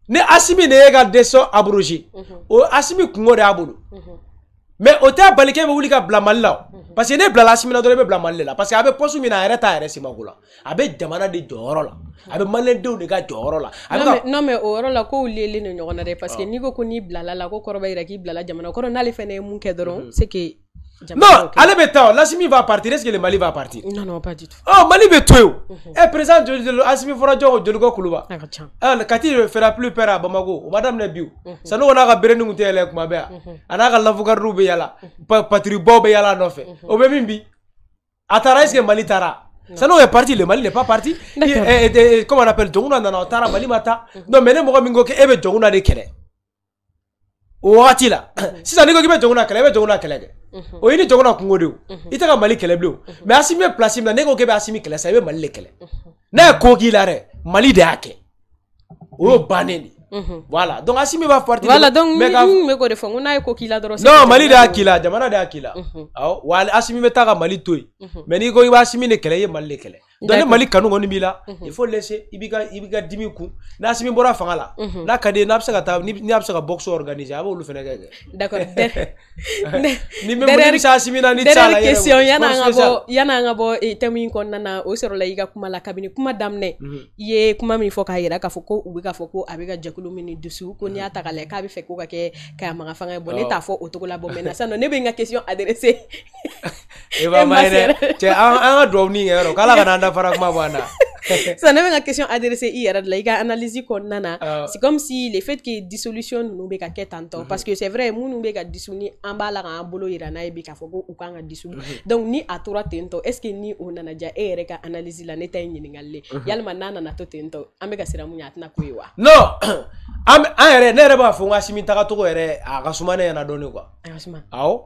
Ne Assimi ne regarde son abrogé. Assimi Kungo mɛ o tɛ bali k'e bɛ wuli ka bila mali la o parce que ne bilala asimina dɔrɔn e bɛ bila mali de la parce que a bɛ pɔsi min na a yɛrɛ t'a yɛrɛ semako la a bɛ jamana de jɔyɔrɔ la a bɛ maliyɛndenw de ka jɔyɔrɔ la. non mais o yɔrɔ la kow lelen don ɲɔgɔn na dɛ parce que n'i ko ko n'i bilala la ko kɔrɔ b'a yira k'i bilala jamana kɔrɔ n'ale fana ye mun kɛ dɔrɔn c'est que Non, allez, bɛ Lasimi va partir est-ce que le Mali va partir Non non pas du tout. Oh Mali bɛ mhm. eh présent fera Asimi madame ko Ça nous A fera plus peur à Bamako Madame ma daminɛ bi nous, on n'a nous berenin tun tɛ yɛlɛ a. A n'a On a On On a est parti le Mali n'est pas parti comment on appelle Touna nana a Mali ma mhm. non mais nous, ko k'e a de kɛlɛ o mhm. Si la sisan n'i ko Mhm. o ye ni jago na kungo de o mhm. i tɛ ka mali kɛlɛ bilen o mɛ mhm. asimi bɛ pilasi min na ne ko k'e bɛ asimi kɛlɛ sa i bɛ mali de kɛlɛ n'a ye ko k'i la dɛ mali de y'a kɛ o y'o bannen de voilà donc asimi b'a parti voilà donc n bɛ k'o de fɔ n ko n'a ye ko k'i la dɔrɔn non mali de y'a k'i la jamana de y'a k'i la awɔ wa asimi bɛ taa ka mali to yen mɛ n'i ko i b'a asimi de kɛlɛ i ye mali de kɛlɛ donc ni mali kanu kɔni b'i la il faut laisser i b'i ka i b'i ka dimi kun n'a simi bɔra fanga la n'a ka di ye n'a bɛ se ka taa ni a bɛ se ka boxe organiser a ah, b'olu fana kɛ kɛ d'accord ni même ni bɛ se a simi na ni t'a la yɛrɛ question yanni an ka bɔ yanni an ka bɔ thème in kɔnɔna na o sɔrɔla i ka kuma la kabini kuma daminɛ mhm. i ye kuma min fɔ k'a yira k'a fɔ ko u bɛ k'a fɔ ko a bɛ ka jɛkulu min dusu ko n'i y'a ta k'a lajɛ k'a bɛ fɛ ko ka kɛ k'a maga fanga ye oh. bɔn ne t'a fɔ o cogo la bɔn mɛ na sisan nɔ ne bɛ n ka question adresser e ma ye dɛ cɛ an ka duwawu ni kɛ yɔrɔ k'ala ka n'an da dafara kuma banna sisan ne bɛ ka question adresse i yɛrɛ de la i ka analyse kɔnɔna na uh, c'est comme si le fait que dissolution ninnu bɛ ka kɛ tan tɔ parce que c'est vrai minnu bɛ ka disu ni an b'a la k'an bolo yira n'a ye bi k'a fɔ ko u kan ka disu donc ni a tora ten tɔ est ce que ni o nana diya e eh, yɛrɛ ka analyse mm-hmm. la ne ta ye ɲininkali le yalima n'a nana to ten tɔ an bɛ ka sira mun ye a tɛna ko ye wa. non an yɛrɛ ne yɛrɛ b'a fɔ n ka simi tagacogo yɛrɛ a ka suma ne ɲɛna dɔɔnin quoi. a ka suma. awɔ. Ah, oh?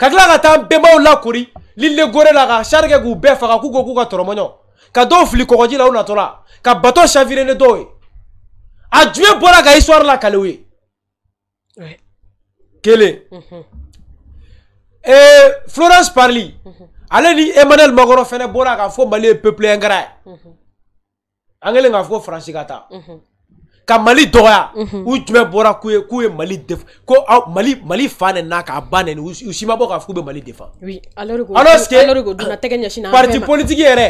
ka tila ka taa an bɛnbaw lakori lile gore la ka sari kɛ k'u bɛɛ faga k'u ko k'u ka tɔrɔmɔɲɔ ka dɔw fili kɔgɔji la u natɔla ka bato chavire ni dɔw ye a jumɛn bɔra ka histoire lakale u ye kelen mhm. ee florence parli mhm. ale ni emmanuel makɔrɔ fɛnɛ bɔra k'a fɔ mali ye peuple ingrat ye mhm. an kɛlen k'a fɔ ko faransi ka taa ka mali dɔgɔya mhm. u jumɛn bɔra k'u ye k'u ye mali def ko mali mali fa nɛni n'a k'a ba nɛni u si ma bɔ k'a fɔ k'u bɛ mali defan alors que parti politique yɛrɛ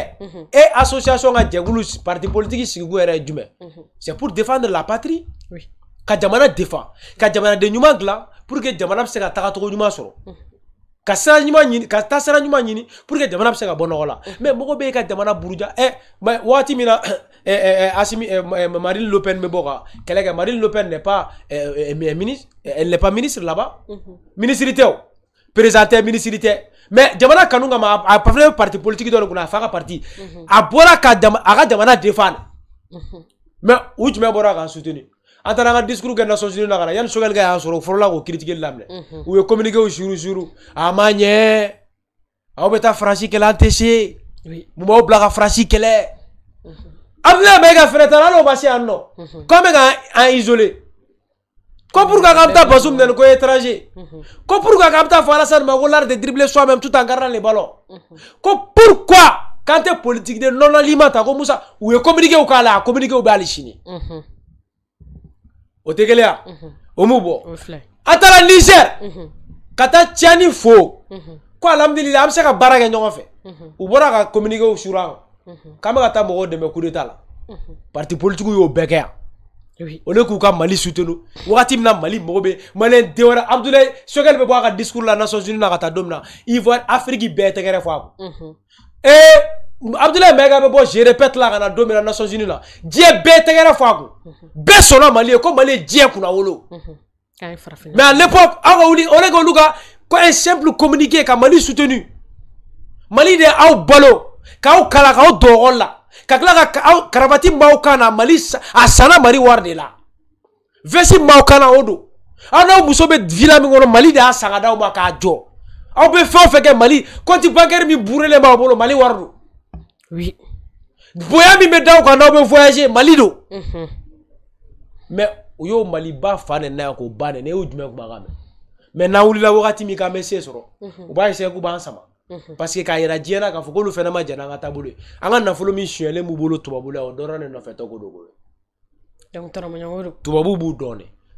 e association ka jɛkulu parti politique sigikun yɛrɛ ye jumɛn mhm. c'est pour défendre la patrie ka jamana defa ka jamanaden ɲuman dilan pour que jamana bɛ se ka tagacogo ɲuman sɔrɔ ka sira ɲuman ɲini ka taa sira ɲuman ɲini pour que jamana bɛ se ka bɔ nɔgɔ la mɛ mɔgɔ bɛ ka jamana buruja ɛ eh, waati min na eh, eh, asimi marine le pen bɛ bɔ ka kɛlɛ kɛ marine le pen n'est pas n'est pas ministre là-bas ministre tɛ o président tɛ ministre tɛ mais jamana kanu kama a fana bɛ parti politique dɔ de kunna a fa ka parti a bɔra ka a ka jamana défendre mais u jumɛn bɔra k'a soutenir an taara an ka discours kɛ nations na ka na yanni sogɛli ka y'an sɔrɔ u fɔlɔla k'o critiquer daminɛ mhm. u ye communiqué u suru suru a ma ɲɛ aw bɛ taa faransi kɛlɛ an tɛ se mun b'aw bila ka faransi kɛlɛ abdulayi mayiga fɛnɛ taara hali o ma se yan nɔ k'an bɛ ka an isolé ko pour k'an bɛ taa basu minɛ ni ko étranger ko mhm. pour k'an bɛ taa fɔ alasani ma ko l'art de dribbler soi même tout en gardant les ballons ko mhm. pourquoi k'an tɛ politique de non aliment ta ko musa u ye communiqué k'a la a communiqué bɛ hali sini. o tɛ kelen ya mhm. o m'u bɔ a taara nizɛri mhm. ka taa cɛ ni fo mhm. ko alihamudulila an bɛ se ka baara kɛ ɲɔgɔn fɛ u bɔra ka communiquew surun an k'an bɛ ka taa mɔgɔw dɛmɛ coup d'état la parti politique y'o bɛɛ kɛ yan. o de k'u ka mali sutenu wagati min na mali mago bɛ maliyɛn den wɛrɛ abudulayi sokɛli bɛ bɔ a ka discours la nations unies na ka taa don min na ivoire afiriki bɛɛ tɛgɛrɛ fɔ a kun ee eh! Abdoulaye Mega je répète la ka na la Nations Unies la diɲɛ bɛɛ tɛgɛrɛ fɔ a Bête sur la Mali comme Mali Dieu qu'on a wolo mais à l'époque on a luga, kwa lieu un simple communiqué ka Mali soutenu Mali de au bolo, k'aw au k'aw don au doron ka tila ka aw karavati Mali a sana mari wari de la veste Odo. Ah kan na o Mali de y'a san ka jɔ Mali mi bolo Mali oui bonya min bɛ d'aw kan n'aw bɛ voyager mali don mɛ u y'o maliba fa nɛni n'a ye k'o ba nɛni e y'o jumɛn kuma kan mɛ mɛ n'an wulila wagati min k'an bɛ se sɔrɔ u b'a essayer k'u b'an sama parce que k'a yira diɲɛ na k'a fɔ k'olu fana ma jɛn n'an ka taabolo ye an ka nafolo min suɲɛlen b'u bolo tubabu la o dɔrɔn de nɔfɛ tɔ ko don ko ye donc tɔnɔmɔɲɔgɔn don tubabu b'u dɔn de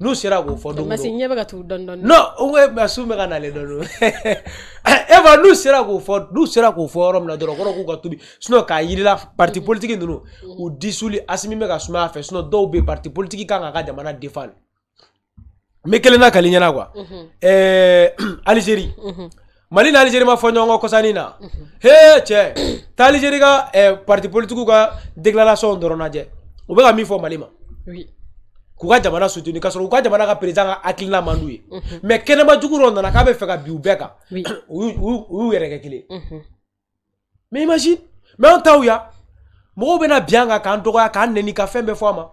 n'u sera k'o fɔ don o don ɲɛ bɛ ka tugu dɔɔni dɔɔni non n ko masu bɛ ka nalen dɔɔni e ma n'u sera k'o fɔ n'u sera k'o fɔ yɔrɔ min na dɔrɔn kɔrɔ k'u ka tubi sinɔn k'a yirila parti politiki ninnu u disuli asimi bɛ ka sumaya a fɛ sinɔn dɔw bɛ yen parti politiki kan k'a ka jamana défendre n bɛ kelen na kali ɲɛna quoi ɛɛ alizeri mali ni alizeri ma fɔ ɲɔgɔn kɔ kɔsani na hee cɛ taa alizeri ka parti politikiw ka déclaration dɔrɔn lajɛ u bɛ ka min fɔ mali ma. Oui. k'u ka jamana soutenir ka sɔrɔ u ka jamana ka président ka hakilina man d'u ye mais kɛnɛma jugu dɔ nana k'a bɛ fɛ ka bin u bɛɛ kan u y'u yɛrɛ kɛ kelen mais imagine mais anw taw ya mɔgɔw bɛna bin an kan k'an dɔgɔya k'an nɛni ka fɛn bɛɛ fɔ a ma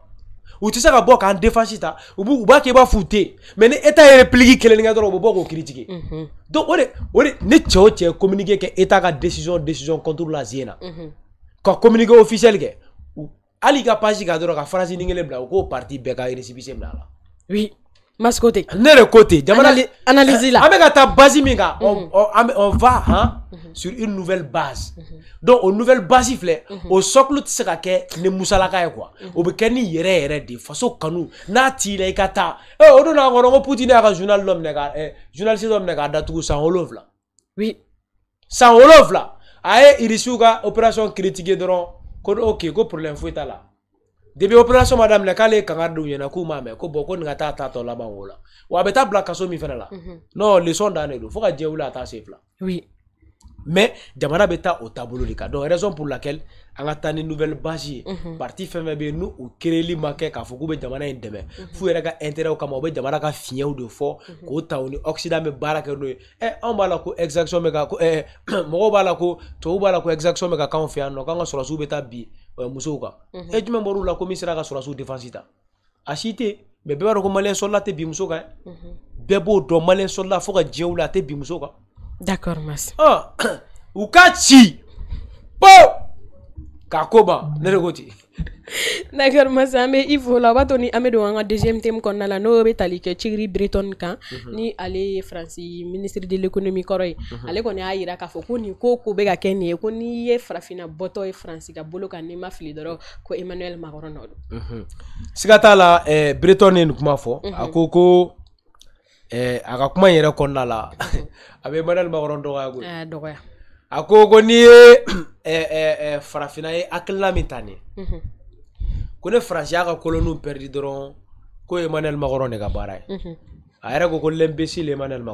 u tɛ se ka bɔ k'an défense ta u b'u u b'a kɛ i b'a fɔ u tɛ yen mais ni état ye réplique kelen kɛ dɔrɔn u bɛ bɔ k'o critiquer donc o de o de ni cɛ o cɛ communiqué kɛ état ka décision décision contre la zen na ka communiqué officiel kɛ Ali ka pasi ka dɔrɔn ka ni k'o parti beka ka récépissé oui mascotte côté. ne côté. la va ta on mhm. on va hein, mhm. sur une nouvelle base mhm. donc une nouvelle base au socle sera va sur une nouvelle quoi de kanu n'a t'i va eh, o n'a journal une nouvelle ka On va sur une k'a san oui une nouvelle là On va opération critiquer ok ok ko problème foyi t'a la madame opération madame le k'ale ye kanga ɲɛna ko bo ko nin ka taa tɔ la wa a bɛ kaso la non leçon dan de don fo ka wuli a mais jamana bɛ taa o taabolo de kan donc raison pour laquelle an ka taa ni nouvelle base ye mhm. parti fɛn fɛn bɛ yen n'u u créeli ma kɛ k'a fɔ k'u bɛ jamana in dɛmɛ mhm. f'u yɛrɛ ka intérêtw kama u bɛ jamana ka fiɲɛw de fɔ k'o ta u ni occident bɛ baara kɛ n'o ye eh, ɛ anw b'a la ko exaction bɛ ka ko ɛ mɔgɔw b'a la ko tubabuw b'a la ko exaction bɛ ka k'anw fɛ yan nɔ k'an ka sɔrɔsiw bɛ taa bi musow kan e jumɛn bɔr'u la ko min sera ka sɔrɔsiw défense ta a si tɛ mais bɛɛ b'a dɔn ko maliyɛn sɔlila tɛ bi muso kan bɛɛ b'o dɔn maliyɛn sɔlila fo ka diɲɛ wuli a tɛ bi muso kan d'accord merci ɔ u ka ci po k'a ko ban ne de ko ten d'accord masa an bɛ i fo la o b'a to ni an bɛ don an ka deuxième thème kɔnɔna la n'o bɛ tali kɛ cigiri breton kan mhm. ni ale ye faransi ministre de l'économie kɔrɔ ye ale kɔni y'a yira k'a fɔ ko nin ko ko bɛ ka kɛ nin ye ko n'i ye farafinna bɔtɔ ye faransi ka bolo kan n'i ma fili dɔrɔn ko emmanuel macron nɔ don. Mhm. siga t'a la eh, breton ne ye nin kuma fɔ a mhm. ko ko. Eh, a ka kuma in yɛrɛ kɔnɔna la a bɛ madali makɔrɔ dɔgɔya koyi eh, dɔgɔya a ko ko n'i ye eh, farafina ye hakilina min ta nin ko ne faransiya ka koloniw pɛridi dɔrɔn ko emmanuel makɔrɔ de ka baara ye a yɛrɛ ko ko l'imbécile emmanuel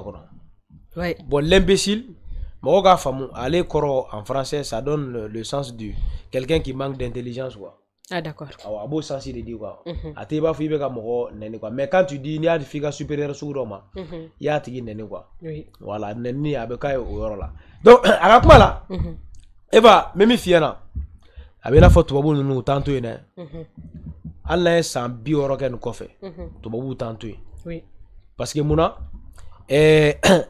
Ouais. bon l'imbécile mɔgɔw k'a faamu ale kɔrɔ en français ça donne le sens du quelqu'un qui manque d'intelligence quoi Ah, Awa, a b'o sansi de di kuwa a -hmm. i b'a fɔ i bɛ ka mɔgɔ nɛni kuwa mɛ kan tu di n'i mhm. y'a f'i ka supérieur sugu dɔ ma, i y'a tigi nɛni kuwa wala Voilà, a bɛ k'a ye o yɔrɔ la. Donc a ka kuma la, mm Eva, n bɛ min f'i ɲɛna, a bɛ i n'a fɔ tubabu ninnu u t'an to yen dɛ. Hali n'an ye san bi wɔɔrɔ kɛ nin kɔfɛ, mm tubabuw t'an to yen. Oui. Parce que munna na,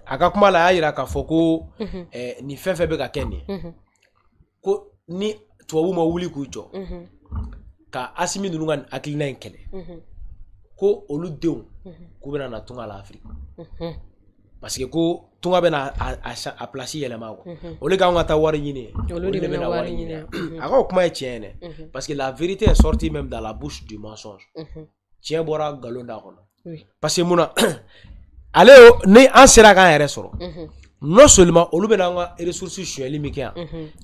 a ka kuma la a y'a jira k'a fɔ ko mm eh, nin fɛn fɛn bɛ ka kɛ nin mhm. ko ni tubabu ma wuli k'u jɔ, mhm. ka asimi ninnu ka hakilina in kɛlɛ ko olu denw k'u bɛna na tunga la afiriki paseke ko tunga bɛna a pilasi yɛlɛma kuwa olu k'an ka taa wari ɲini olu de bɛna wari ɲini a k'o kuma ye tiɲɛ yɛrɛ parce que la vérité est sortie même dans la bouche du mensonge tiɲɛ bɔra nkalon da kɔnɔ parce que mun na ale ni an sera k'an yɛrɛ sɔrɔ non seulement olu bɛna an ka ressources sonyɛli min kɛ yan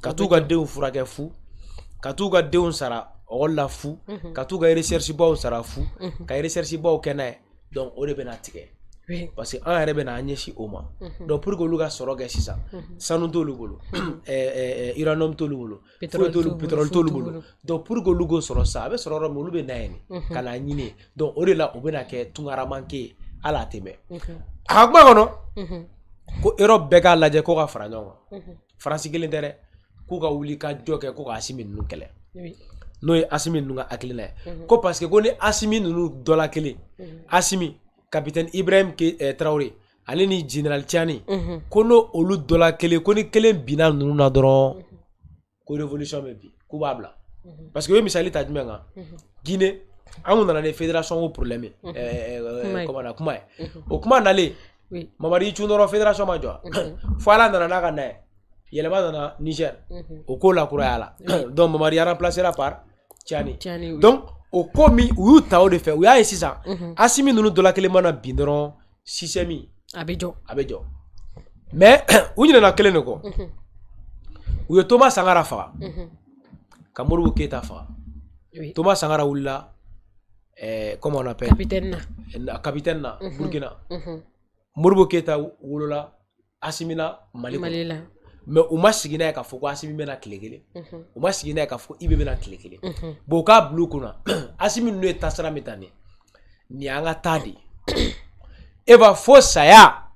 ka t'u ka denw furakɛ fu ka t'u ka denw sara ɔkɔli la fu ka mhm. t'u ka recherche baw sara fu ka recherche baw kɛ n'a ye donc o de bɛna tigɛ Oui. parce que an yɛrɛ bɛna an ɲɛsin o ma donc pour que olu ka sɔrɔ kɛ sisan sanu t'olu bolo uranium t'olu bolo foyi t'olu pétrole t'olu bolo donc pour que olu k'o sɔrɔ sisan a bɛ sɔrɔ yɔrɔ min olu bɛ na yen de ka na ɲini yen donc o de la o bɛna kɛ tunkaranmanke ye hali a tɛ mɛn a ka kuma kɔnɔ ko europe bɛɛ k'a lajɛ ko ka fara ɲɔgɔn kan faransi kelen tɛ dɛ k'u ka wuli ka jɔ kɛ ko k'a simi ninnu kɛlɛ n'o ye asimi ninnu ka hakilina ye mhm. ko parce que ko ni asimi ninnu dɔla kelen mhm. asimi kapitɛni ibrahim eh, tarawele ale ni general tiani mhm. ko n'o olu dɔla kelen ko ni kelen binna ninnu na dɔrɔn ko revolution bɛ bin k'u b'a bila parce que u ye misali ta jumɛn kan guinée an kun nana ni fédération ko problème ye kɔmana eh, eh, kuma ye o kuma nalen mamadi i cun dɔrɔn ma jɔ fo ala nana n'a ka na ye yɛlɛma nana niger mhm. o ko lakuraya mhm. la donc mamari remplacera par tiani donc o ko min u y'u ta o de fɛ u y'a ye sisan mhm. asimi ninnu dɔla kelen mana bin dɔrɔn sisɛ a bɛ jɔ a bɛ jɔ mais u ɲinɛna kelen de kɔ u ye toma sangara faga ka moribu keyita faga toma sangara wulila eh, comment on appelle capitaine na capitaine burkina mm -hmm. moribu keyita wolola asimina mali, mɛ u ma sigi n'a k'a fɔ ko asimi bɛna tile kelen u ma sigi n'a k'a fɔ ibe bɛna tile kelen bon k'a bulon kunna asimi ninnu ye tasira min ta nin nin y'an ka taa de ye e b'a fɔ saya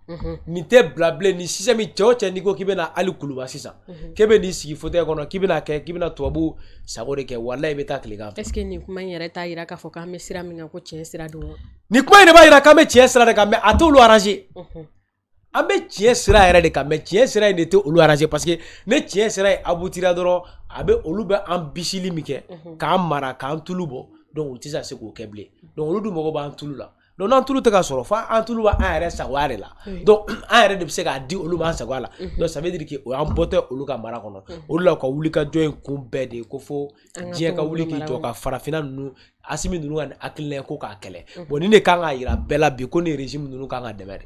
nin tɛ bila bilen nin sisan min cɛ o cɛ n'i ko k'i bɛna hali kuluba sisan k'e bɛ n'i sigi fauteuil kɔnɔ k'i bɛna kɛ k'i bɛna tubabu sago de kɛ walayi i bɛ taa est ce que nin kuma in yɛrɛ t'a yira k'a fɔ k'an bɛ sira min kan ko tiɲɛ sira don wa. nin kuma in de b'a yira k'an bɛ tiɲɛ sira de kan mɛ a t'olu arranger. Mhm. an bɛ tiɲɛ sira yɛrɛ de kan mɛ tiɲɛ sira in de tɛ olu arrange parce que ne tiɲɛ sira in aboutira dɔrɔn a bɛ olu bɛ an bisili min kɛ k'an mara k'an tulu bɔ donc u tɛ se k'o kɛ bilen donc olu dun mago b'an tulu la donc n'an tulu tɛ ka sɔrɔ fo an tulu b'an yɛrɛ sagoya de la donc an yɛrɛ de bɛ se k'a di olu b'an sagoya la donc ça veut dire que o y'an bɔtɔ olu ka mara kɔnɔ olu la u ka wulikajɔ in kun bɛɛ de ye ko fo diɲɛ ka wuli k'i jɔ ka farafinna ninnu asimi ninnu ka nin hakilina ko k'a kɛlɛ bon nin de kan ka yira bɛɛ la bi ko nin régime ninnu kan ka dɛmɛ de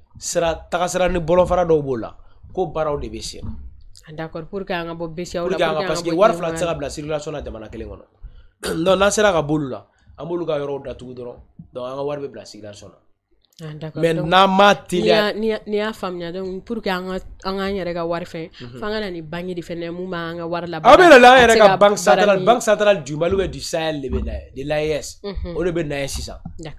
sira tagasira ni bolonfara dɔw b'o la ko baaraw de bɛ sen d'accord pour que an ka bɔ besiyaw la pour que an ka parce que wari fila tɛ se ka bila circulation na jamana kelen kɔnɔ donc n'an sera ka b'olu la an b'olu ka yɔrɔw datugu dɔrɔn donc an ka wari bɛ bila circulation na mais n'an ma teliya ni y'a faamuya donc pour que an ka an k'an yɛrɛ ka wari fɛn mhm. f'an ka na ni bange de fɛnɛ mun b'an ka wari bɛ na ka central central du Mali ou du Sahel de bɛ na ye de l'AES o de bɛ na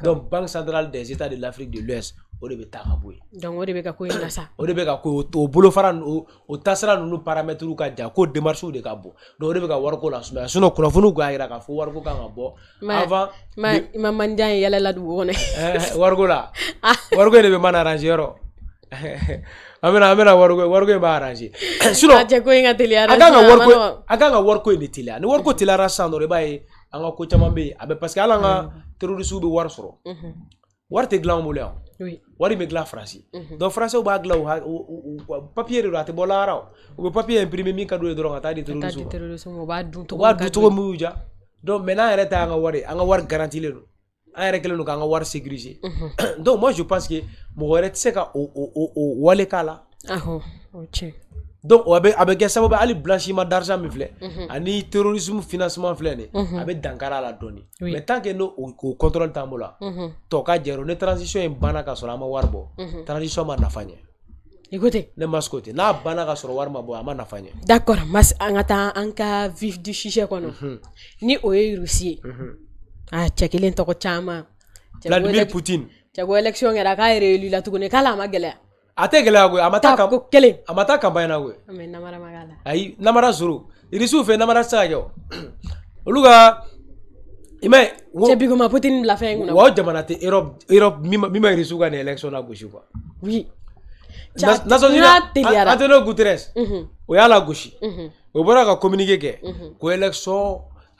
donc central des États de l'Afrique de l'Ouest o de bɛ taa ka bɔ yen. donc o de bɛ ka ko in na sa. o de bɛ ka ko o bolofara ninnu o tasira ninnu paramɛtiriw ka jan ko demarisiw de ka bon donc o de bɛ ka wariko lasumaya sinon kunnafoniw y'a jira k'a fɔ wariko kan ka bɔ. avant ma ma manja ye yɛlɛ dugu kɔnɔ. wariko la ah. wariko in de bɛ mana arranger yɔrɔ. an bɛna an bɛna wariko wariko in b'a arranger. sinon a cɛ ko in ka teliya a kan ka wariko a kan ka wariko in de teliya ni wariko teliyara sisan dɔrɔn i b'a ye an ka ko caman bɛ yen a bɛ parce que hali an ka terorisiw bɛ wari sɔrɔ. wari tɛ dilan an bolo yan. wari me mhm. gla franci mm -hmm. donc français ba gla papier do ate bolara o be papier imprimé min ka do do ngata di terrorisme terrorisme ba dun to ba dun to mu ja donc maintenant ere ta nga wari nga war garantie le no an yɛrɛ ka do war ka wari sécuriser mhm. donc moi je pense que mɔgɔ wɛrɛ tɛ ka o o o wale k'a la. awɔ donc a bɛ a bɛ kɛ sababu hali blanchiment d'argent min filɛ mhm. ani terrorisme financement filɛ nin mhm. a bɛ dankari a la dɔɔni mais tant que n'o o contrôle t'an bolo tɔ ka jɛr'o ni transition in banna ka sɔrɔ an ma wari bɔ mhm. transition ma nafa ɲɛ. Écoutez. Ne mas côté. N'a banna ka sɔrɔ wari ma bɔ a ma nafa ɲɛ. D'accord mas an ka taa an ka vif du sujet kɔnɔ. Ni o ye Rusi ye. A cɛ kelen tɔgɔ caman. Vladimir Poutine. Cɛ ko élection kɛra k'a yɛrɛ élu la tuguni k'ala a ma gɛlɛya. a tɛ gɛlɛya koyi a ma taa ko kelen a ma taa campagne na koyi mɛ namara ma k'a la ayi namara soro irisiw fɛ namara tɛ se ka kɛ o olu ka i ma ye cɛ bi kuma Putin bila fɛn in kunna wa o jamana tɛ Europe Europe min ma min ma irisiw ka nin élection lagosi quoi oui Nations Unies Antonio Guterres mhm. o y'a lagosi mhm. o bɔra ka communiqué kɛ mhm. ko élection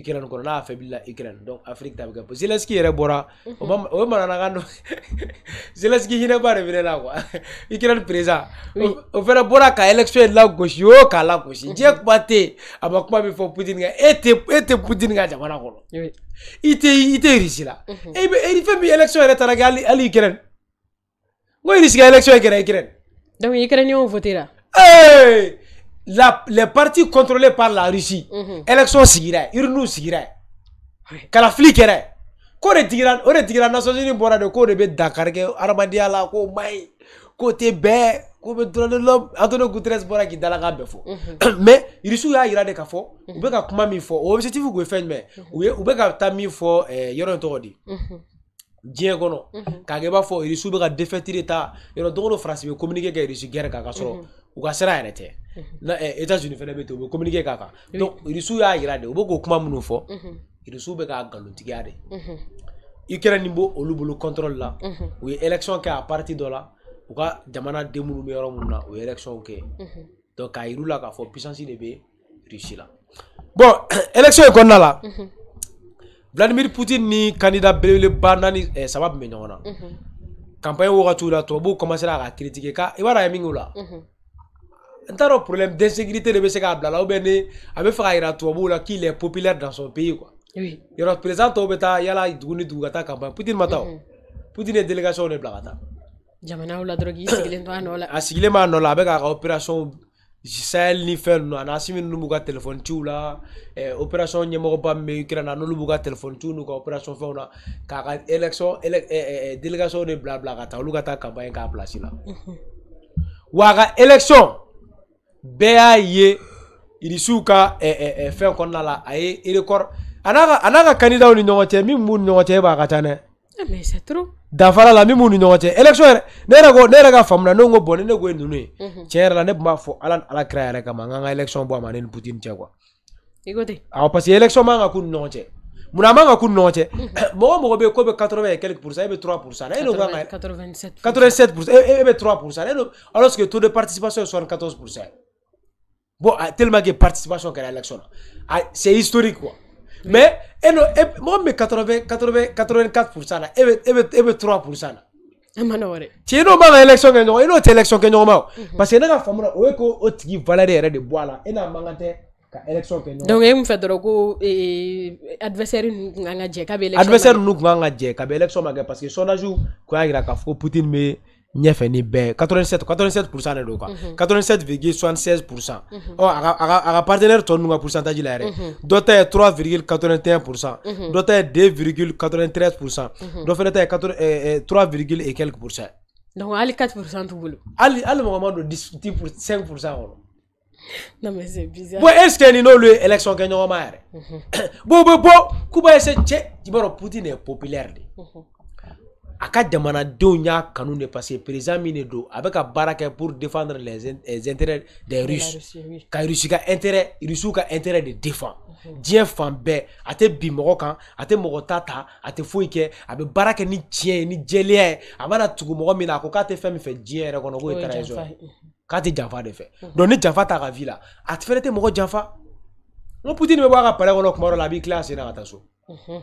Ukraine kɔnɔ n'a affaiblira Ukraine donc Afrique ta bɛ kɛ Zelensky yɛrɛ bɔra o ma o ye mananakan dɔ Zelensky hinɛba de bɛ la quoi Ukraine président o fana bɔra ka élection in lagosi o k'a lagosi diɲɛ kuma tɛ yen a ma kuma min fɔ Poutine kan e tɛ e tɛ Poutine ka jamana kɔnɔ i tɛ i tɛ Russie la e bɛ e fɛn min élection yɛrɛ taara kɛ hali hali Ukraine n ko ka élection kɛra Ukraine donc voté la la, les partis contrôlés par la Russie, mm -hmm. élection sigira, urnu sigira, kalafili kɛra, ko de tigira, o de tigira Nations Unies bɔra de ko de bɛ Dakar que adamadenya la ko mai, côté tɛ bɛɛ, ko bɛ droit de l'homme, Antonio Guterres bɔra k'i dalakan bɛɛ mhm. mais Rusiw y'a ira de k'a ou mhm. u kuma mi fo, o objectif kun ye fɛn jumɛn, mhm. u ye u bɛ ka taa min eh, yɔrɔ in tɔgɔ di. Mm -hmm. diɲɛ kɔnɔ k'a kɛ i b'a fɔ irisiw bɛ ka defɛti de ta yɔrɔ don o don faransi bɛ communiqué U ka sira yɛrɛ tɛ Etats-Unis fana bɛ ten u bɛ communiqué k'a kan donc Rusiw y'a jira de u bɛ k'o kuma minnu fɔ Rusiw bɛ k'a nkalontigiya de Ukraine bɛ olu bolo contrôle la u ye élection kɛ a parti dɔ la u ka jamana den minnu bɛ yɔrɔ minnu na u ye élection kɛ yen donc k'a yir'u la k'a fɔ puissance de bɛ Rusi la bon élection in kɔnɔna la Vladimir Poutine ni candidat belebeleba naani saba tun bɛ ɲɔgɔn na campagne wagatiw la tubabuw commencera k'a critiquer k'a i b'a dɔn a ye min k'u la n t'a dɔn problème d'insécurité de bɛ se k'a bila la ou bien ni a bɛ fɛ k'a jira tubabuw la qu'il est populaire dans son pays quoi. Oui. Yɔrɔ président tɔw bɛ taa yala dugu ni dugu ka taa campagne putin ma taa o. Mm-hmm. Poutine ye délégation de bila ka taa. Jamanaw la dɔrɔn k'i sigilen to a nɔ la. A sigilen b'a nɔ la a bɛ k'a ka opération Sahel ni fɛn ninnu a n'a simi ninnu b'u ka téléphone ciw la eh, opération ɲɛmɔgɔba min bɛ Ukraine na n'olu b'u ka téléphone ciw n'u ka opération fɛnw na k'a ka élection délégation de bila bila ka taa olu ka taa campagne k'a place la. Mm-hmm. wa a ka élection bɛɛ y'a ye irisiw ka fɛn kɔnɔna la a ye irekɔrɔ a n'a ka kanidaw ni ɲɔgɔn cɛ min b'u ni ɲɔgɔn cɛ b'a ka ca dɛ dafara la min b'u ni ɲɔgɔn election yɛrɛ ne yɛrɛ ko ne yɛrɛ ka faamu na ne mhm. ne ko ye ninnu la ne tun b'a fɔ ala ala kira yɛrɛ kama n election bɔ a ma ne ni Putin cɛ quoi i ko ten election man kan ka k'u ni ɲɔgɔn cɛ munna a man kan ka k'u ni ɲɔgɔn cɛ mɔgɔ mɔgɔ bɛ k'o bɛ 80 et quelques pourcent e bɛ 3 pourcent e n'o kan ka 87 pourcent e bɛ 3 pourcent alors que taux de participation est 74 pourcent bon ah, tellement que participation à l'élection ah, c'est historique quoi mais et non et moi mais 80 80 84% là et et et 3% là tu es normal à l'élection que nous, et notre élection que normale. parce que nous avons fait un peu de temps, nous avons fait de bois là, et nous avons fait élection que nous. Donc, nous avons fait un adversaire nous avons fait un adversaire nous avons fait un adversaire nous avons fait un adversaire parce que son ajout, quoi, il a fait Poutine, mais ɲɛfɛ ni bɛɛ 87 87% de quoi 87,76% mhm. unhun mhm. a ka a a ka partenaire tɔ ninnu pourcentage la yɛrɛ Doit dɔ ta ye 3,81% unhun dɔ ta ye 2,93% doit dɔ fɛnɛ ta 4 3 et quelques pourcent donc hali 4% t'u bolo hali hali mɔgɔ ma don 10 pour 5% kɔnɔ non mais c'est bizarre bon est ce que nin n'olu ye élection kɛ ɲɔgɔn ma yɛrɛ Bon bon bon, bɛ c'est? k'u cɛ Poutine est populaire de mhm a ka jamanadenw y'a kanu de parce que président min de don a baraka pour défendre les, in, les intérêts des Russes Russie, ka Russie ka intérêt Russiw ka intérêt de défend mm -hmm. diɲɛ fan bɛɛ a tɛ bin kan ate tɛ mɔgɔ ta ta a tɛ foyi ni tiɲɛ ni jɛlenya ye a mana tugu mɔgɔ min na ko k'a te fɛn min fɛ diɲɛ yɛrɛ kɔnɔ k'o ye trahison mhm. k'a te jafa de fɛ mm -hmm. donc ni janfa t'a ka vie la a fɛnɛ tɛ mɔgɔ janfa n ko Poutine bɛ bɔ a ka la b'i classe na ka so. Mm -hmm.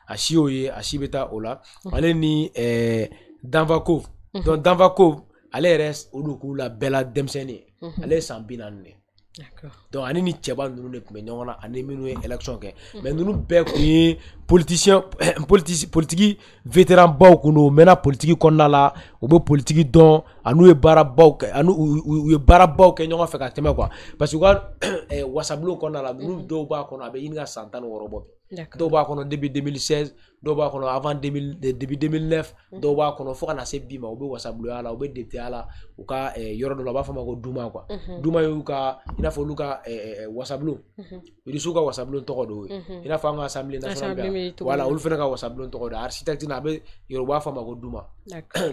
a si y'o ye a si bɛ taa o la ale ni ɛɛ eh, danfako mhm. donc danfako ale yɛrɛ o de k'u la bɛɛ la denmisɛnnin ye mhm. ale ye san bi naani de donc ani ni cɛba ninnu de tun bɛ ɲɔgɔn na ani minnu ye élection kɛ mhm. mais ninnu bɛɛ tun ye politicien politici politiki vétéran baw kun don u mɛnna politiki kɔnɔna la u bɛ politiki dɔn ani u ye baarabaw kɛ ani u ye baarabaw kɛ ɲɔgɔn fɛ ka tɛmɛ quoi parce que u ka eh, wasabulon kɔnɔna la ninnu dɔw b'a kɔnɔ a bɛ ɲini ka san tan ni wɔɔrɔ bɔ bi. dɔw b'a kɔnɔ depuis 2016 dɔw b'a kɔnɔ avant 2000 depuis 2009 dɔw b'a kɔnɔ fo ka na se bi ma u bɛ wasabuloya la u bɛ depiteya la u ka yɔrɔ dɔ la u b'a fɔ ma ko duma quoi duma y'u ka i n'a fɔ olu ka wasabulon irisiw ka wasabulon tɔgɔ dɔ ye i n'a fɔ an ka assemblée nationale bɛ yan voilà olu fana ka wasabulon tɔgɔ dɔ architecte na a bɛ Yoruba fɔ a ma ko duma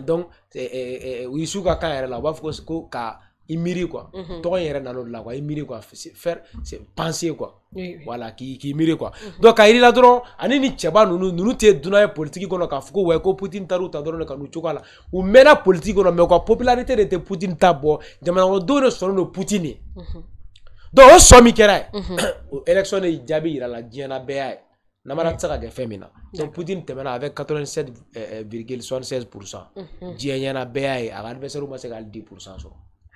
donc irisiw ka kan yɛrɛ la u b'a fɔ ko ka i quoi mhm. tɔgɔ yɛrɛ quoi i quoi faire c'est penser quoi voilà qui k'i miiri quoi mhm. donc il yir'i la dɔrɔn ani ni cɛba ninnu ninnu tɛ dunan politique kɔnɔ k'a fɔ ko putin ko Poutine taar'u de ka n'u cogoya la u politique kɔnɔ mais quoi popularité de Poutine de sɔnnen don Poutine mhm. donc o min kɛra ye o élection la diɲɛna bɛɛ y'a namara tɛ se ka kɛ Poutine avec 87 euh, euh, virgule 76 pour cent diɲɛ a 10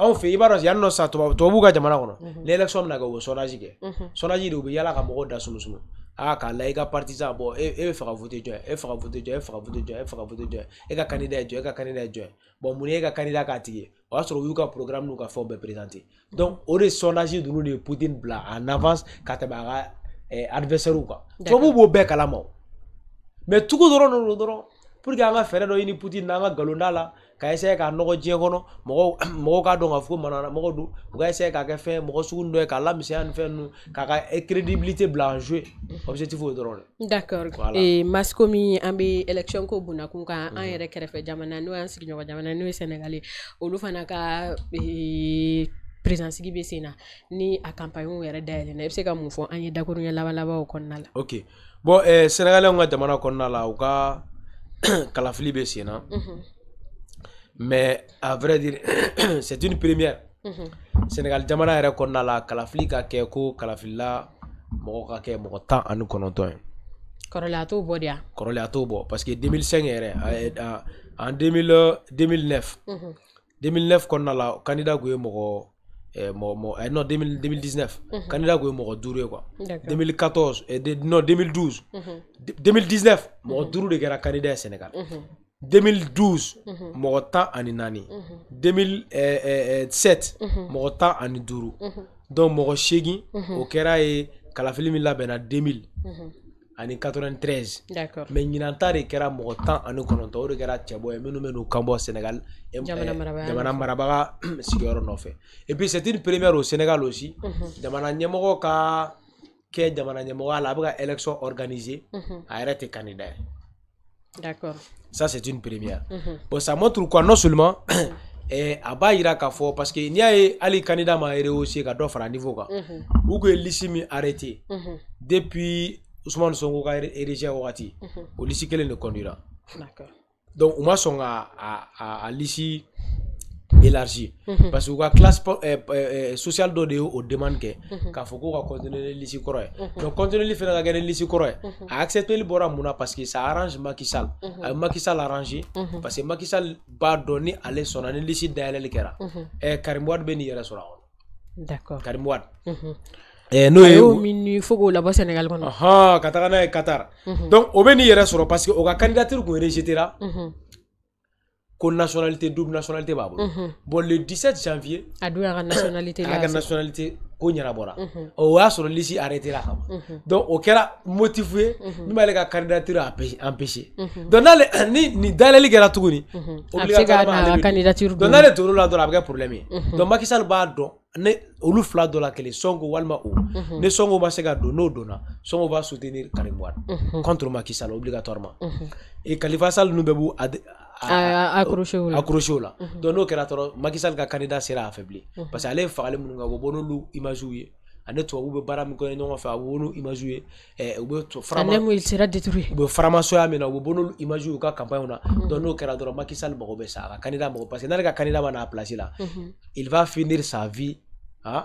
anw fɛ i b'a dɔn yan nɔ sa tubabu tubabu ka mhm. mhm. yala ka da la partisan bɔ e e bɛ fɛ voter jɔn e fɛ voter jɔn e fɛ voter jɔn e fɛ voter jɔn e ka candidat ye jɔn e ka candidat ye jɔn bon mun e ka candidat k'a tigi ye o programme n'u ka fɛnw présenter donc o de sondage ninnu de ye Poutine bila en avance ka tɛmɛ a ka eh, b'o bɛɛ kalama mais tugu de pour que ka ɛsɛye k'a nɔgɔ diɲɛ kɔnɔ mɔgɔw mɔgɔw k'a dɔn k'a fɔ ko manana mɔgɔ don u ka ɛsɛye k'a kɛ fɛn mɔgɔ sugu dɔ ye k'a lamisɛnya ni fɛn nu k'a ka crédibilité bila en jeu objectif o dɔrɔn de d'accord voilà. eh, masiko min an be élection ko bunakun kan an mhm. yɛrɛ kɛrɛfɛ jamana n'o y'an sigiɲɔgɔn jamana n'o ye sénégalais olu fana ka eh, présidansigi be sen na ni a campagnew yɛrɛ dayɛlɛna i be se ka mun fɔ an ye dakuruɲɛ labalabaw kɔnɔna la ok bon eh, sénégalɛw ka jamana kɔnɔna la u ka kalafili be sen na mm -hmm. Mais à vrai dire, c'est une première. Mhm. Sénégal jamana yɛrɛ kɔnɔna la kalafili ka kɛ ko kalafilila mɔgɔ ka kɛ mɔgɔ tan ani kɔnɔntɔn ye kɔrɔlen a t'o bɔ de ya parce que 2005 en 2009 2009 kɔnɔna la candidat kun ye mɔgɔ eh, non 2000, 2019 candidat kun ye mɔgɔ duuru ye quoi 2014 eh, de, non 2012 2019 mhm. mɔgɔ mhm. duuru de kɛra candidat ye Sénégal 2012 mhm. mɔgɔ en ani nani 2007 mhm. euh, euh, euh, mhm. mɔgɔ en ani duuru donc mɔgɔ seegin o kɛra ye kalafili 2000 ani 93 mais ɲinan ta de kɛra mɔgɔ tan ani kɔnɔntɔn o de kɛra cɛbɔ ye minnu bɛ n'u kanbɔ Sénégal jamana marabaga sigiyɔrɔ et puis c'est une première au Sénégal aussi jamana ɲɛmɔgɔ ka kɛ jamana ɲɛmɔgɔya la a bɛ élection organiser a été candidat D'accord. Ça, c'est une première. Mhm. Bon, ça montre quoi Non seulement. Eh, a b'a yira qu'à parce qu'il y a ye hali candidat ma rehausser ka aussi fara niveau kan u kun ye a arrêté mhm. depuis Ousmane Sonko a er-, érigé wagati au liste kelen de conduira donc moi, je suis à, a à, à l'issue élargi mhm. parce que u ka classe euh, euh, social dɔ de ye o demande kɛ k'a fɔ k'u ka continuer ni lisi kɔrɔ ye donc continuer li fɛnɛ ka kɛ ni lisi kɔrɔ a accepteli le mun na parce que ça arrange Macky Sall a mhm. ye euh, Macky Sall arranger mhm. parce que Macky Sall b'a dɔn ni ale sɔnna ni lisi dayɛlɛli kɛra Et Karim Wade bɛ ben, n'i yɛrɛ sɔrɔ a d'accord Karim Wade n'o ye nous min fo k'o labɔ Sénégal kɔnɔ ɔhɔn ka taga n'a ye Qatar donc o bɛ n'i yɛrɛ parce que o ka candidature kun rejetera nationalité double nationalité b'a mhm. bon le 17 janvier a dun a nationalité la ka nationalité ko la mhm. o y'a sɔrɔ lisi arrêté la mhm. donc au kɛra motivé ye min candidature empêché donc n'ale ni d'aller la kɛra tuguni la tournée tor'o la là dans la bague problème donc Macky Sall b'a donc ne olu fila dɔ la kelen Sonko ne o ni Sonko ma se va soutenir Karim contre Macky obligatoirement et Khalifa sal ninnu accroché o la mhm. donc n'o kɛra dɔrɔn Macky ka candidat sera a faible mhm. parce que ale ye fagali minnu kɛ u bɛ bɔ n'olu images ye ani tubabu bɛ baara min kɛ ɲɔgɔn fɛ a bɛ bɔ n'olu ye u bɛ farama u bɛ faramasoya min na u bɛ bɔ n'olu ye u ka campagne na donc n'o kɛra dɔrɔn Macky mago bɛ sa a ka candidat mago parce que n'ale ka candidat ma n'a place la mhm. il va finir sa vie hein,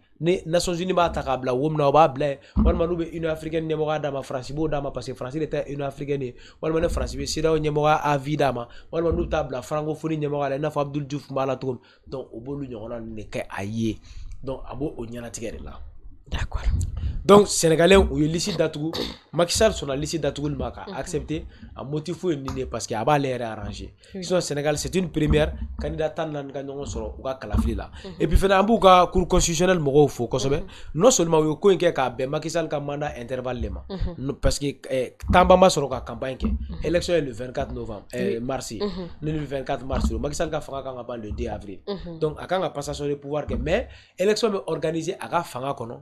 ni Nations Unies b'a ta k'a bila wo mina o b'a bila yen walima n'u be Union Africaine ɲɛmɔgɔya d'a ma Faransi b'o d'a ma parce que Faransi de ta ye Union Africaine ye walima ni fransi be CEDEAO ɲɛmɔgɔya avi d'a ma walima n'u t'a bila francophonie ɲɛmɔgɔya la i n'a fɔ Abdul Diouf b'a la cogo donc o b'olu ɲɔgɔnna ninnu de kɛ a ye donc a b'o o ɲɛnatigɛ de la D'accord. Donc, Sénégalais, ou ye liste datugu Macky Sall sɔnna liste datuguli ma k'a accepté a motif foyi n'est parce qu'il a b'ale yɛrɛ arrangé sinon Sénégal c'est une première candidat tan la naani ka ɲɔgɔn sɔrɔ et puis fana an b'u ka cour constitutionnel mɔgɔw fo consommer non seulement u ye ko in kɛ k'a bɛn Macky ka mandat intervalle le mhm. parce que eh, temps-ban ma ka campagne kɛ mhm. élection le 24 novembre et eh, mars mhm. le 24 mars don Macky Sall ka fanga le 2 avril donc a kan ka passation de pouvoir que mais élection bɛ à a ka fanga kɔnɔ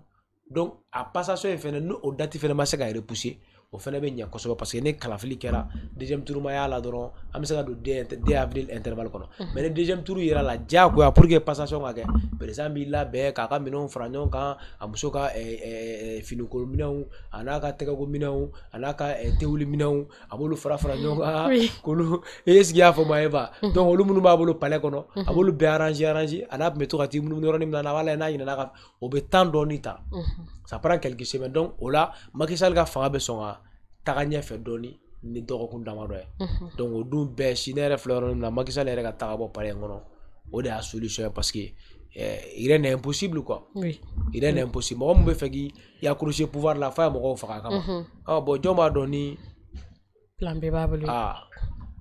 Don apasa sou e fene nou ou dati fene mase ka e de pousye. o fɛnɛ bɛ ɲɛ kosɛbɛ parce que ni kalafili kɛra deuxième tour ma y'a la dɔrɔn an bɛ se ka don 2 avril intervalle kɔnɔ mais ni deuxième tour yɛrɛ la diyagoya pour que passation ka kɛ président b'i labɛn k'a ka minɛnw fara ɲɔgɔn kan a muso ka finiko a n'a ka tɛgɛko a n'a ka tewuli a b'olu fara fara ɲɔgɔn kan k'olu i ye sigi y'a fɔ ma ye ba donc olu minnu b'a bolo palais kɔnɔ a b'olu bɛɛ arranger arranger a n'a tun bɛ to ka t'i munumunu yɔrɔ min na a b'a lajɛ n'a ɲinɛna ka o bɛ temps dɔɔni ta ça prend quelques semaines donc o Macky Sall ka fanga bɛ sɔn ka taga ɲɛfɛ dɔɔni ni mhm. donc o dun bɛɛ sini la filɛ na Macky Sall yɛrɛ taga o de solution parce que eh, il est impossible quoi oui. il est impossible mɔgɔ min bɛ a k'i accrocher pouvoir la femme ye mɔgɔw faga ah bon John b'a donné. plan B, ah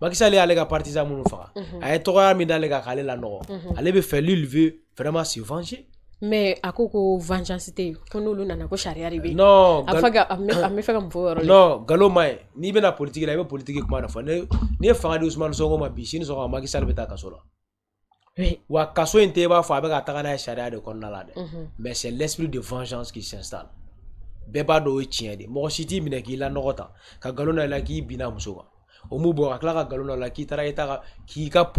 Macky Sall y'ale ka partisan minnu faga a ye tɔgɔya min d'ale kan k'ale lanɔgɔ ale bɛ fɛ lui veut vraiment se venger mais a quoi ko vengeance tɛ yen ko n'olu nana ko sariya de bɛ non a fɛ ka a la non n'i politique la politique comme de fɔ ne n'i ye fanga de Ousmane Sonko ma bi sini sɔgɔma Macky Sall bɛ taa kaso oui wa kaso in tɛ i b'a fɔ a bɛ n'a de kɔnɔna la mais c'est l'esprit de vengeance qui s'installe Beba do dɔn o ye mine k'i la nokota. ka nkalon la k'i bina musoka au moment bɔ ka tila ka nkalon dɔ la k'i taara i k'i ka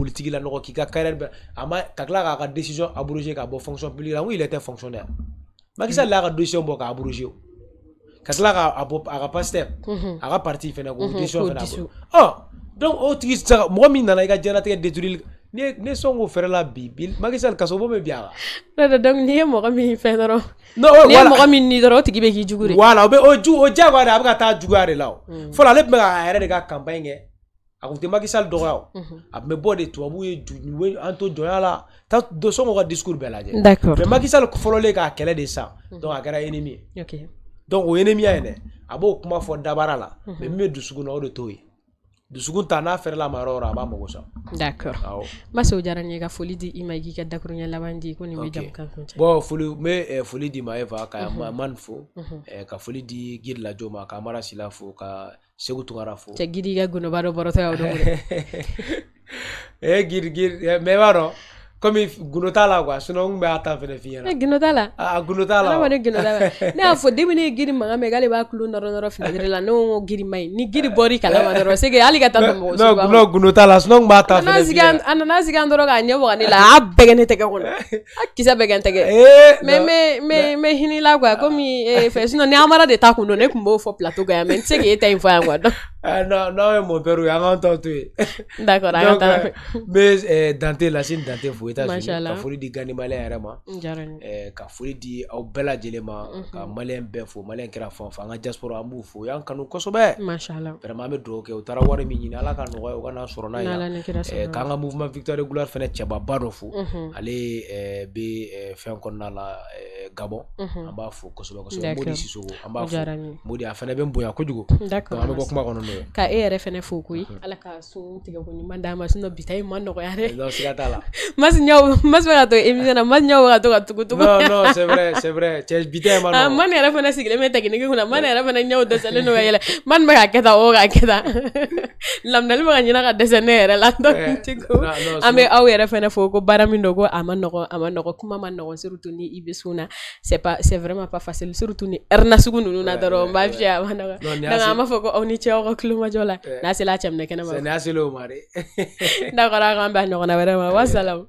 k'i ka carrière a ma ka k'a décision ka fonction publique la il était fonctionnaire Macky Sall y'a ka décision bɔ k'a à o a ka pasteur a mm-hmm. ka parti k'o mm-hmm. décision ah, donc o tigi tɛ se ka mɔgɔ min ne sɔn k'o fɛɛrɛ la bi bi makisali kaso bon bɛ bi a la. dɔw dɔn n'i ye mɔgɔ min fɛn dɔrɔn. n'o wala oh, n'i ye mɔgɔ min ni dɔrɔn o tigi bɛ k'i jugu de. wala o bɛ o ju o diyagoya de a bɛ ka taa juguya de la o. Mm. fɔlɔ ale tun bɛ k'a yɛrɛ de ka campagne kɛ a tun tɛ makisali dɔgɔya o. Mhm. a tun bɛ bɔ de tubabu ye ju we an to jɔnya la taa don sɔngɔ ka discours bɛɛ lajɛ. d'accord mais makisali fɔlɔlen k'a kɛlɛ de sa mhm. donc a kɛra ennemi ye. ok donc o ennemi ya in dɛ a b'o kuma fɔ dabara la mais min mhm. bɛ dusukun na o de t'o ye. dusukun ta n'a fɛrɛla ma yɔrɔ yɔrɔ a b'a mago sa d'accord awɔ Maso o diyara n ye ka foli di i ma i k'i ka dakuruɲɛ laban di ko nin bɛ jamukan kuncɛ bon foli n bɛ foli di ma Eva ka mm Mani fo mm ka foli di Giri Lajo ma ka Amara Sila fo ka Segu tunkara fo cɛ Giri i ka gɔnɔba dɔ bɔrɔtɔ yan o don dɛ eh Giri Giri mais i b'a dɔn komi gundo t'a la kuwa sinɔn n b'a ta fɛnɛ f'i ɲɛna gundo t'a la a gundo t'a la adamaden gundo t'a la ne y'a fɔ depi ne ye giri makan mɛn k'ale b'a tulo nɔrɔ nɔrɔ la ne ko giri ma ɲi ni giri bɔr'i kalama dɔrɔn c'est que hali ka taa don sugu ba kɔnɔ gundo t'a la sinɔn n b'a ta fɛnɛ f'i ɲɛna a nana sigi an dɔrɔn k'a ɲɛ waga ne la a bɛgɛ ne tɛgɛ kɔnɔ a kisɛ bɛgɛ n tɛgɛ mɛ mɛ mɛ hin'i la kuwa komi fɛ sinɔn ni amara de t'a kun don ne tun b'o fɔ plateau kan yan mɛ n tɛ se k'e ta in fɔ yan kuwa donc non, non, mon père, y a toi, tu D'accord, avant toi. Mais Dante, la scène Dante, vous êtes à Ka foli di gani malien yɛrɛ ma. Eh, ka foli di aw bɛɛ lajɛlen ma. Ka malien bɛɛ fo, malien kɛra fan fan. An ka diaspora an b'u Vraiment an bɛ dugawu kɛ. U taara wari min ɲini Ala ka nɔgɔya u ka n'a sɔrɔ n'a ye. N'Ala ni kira sɔnna. Eh, k'an ka mouvement Victoire Regulaire fɛnɛ cɛbaba dɔ fo. Ale eh, bɛ eh, fɛn kɔnɔna la eh, Gabon. An b'a fo kosɛbɛ kosɛbɛ. Modi Sisoko an b'a fo. a fɛnɛ bɛ n bonya D'accord ka e yɛrɛ fɛnɛ fo koyi mhm. ala ka sun tigɛko ɲuman d'a ma sinɔ bita i ma nɔgɔya dɛ mas bɛ ka to émission na mas ɲaw bɛ ka to ka tugu tugu man yɛrɛ fɛnɛ sigilen bɛ tɛkiniki kunna mani yɛrɛ fɛnɛ ɲaw dɛsɛlen no ka yɛlɛ mani bɛ ka kɛ tan o ka kɛ tan laminali bɛ ka ɲina ka dɛsɛ ne yɛrɛ la dɔntigo an bɛ aw yɛrɛ fɛnɛ fo ko baara min dɔ ko a ma nɔgɔ a ma nɔgɔ kuma ma nɔgɔ surtout ni i bɛ sun na c'est pas c'est vraiment pas facile surtout ni heure nasugu ninnu na dɔrɔn n b'a fiyɛ a ma nɔgɔ donc an b'a fɔ ko aw ni ce aw ka kulomajɔ eh. la n'a sela cɛminɛ kɛnɛ ma n'a sela o ma de d'accord an ma wasalam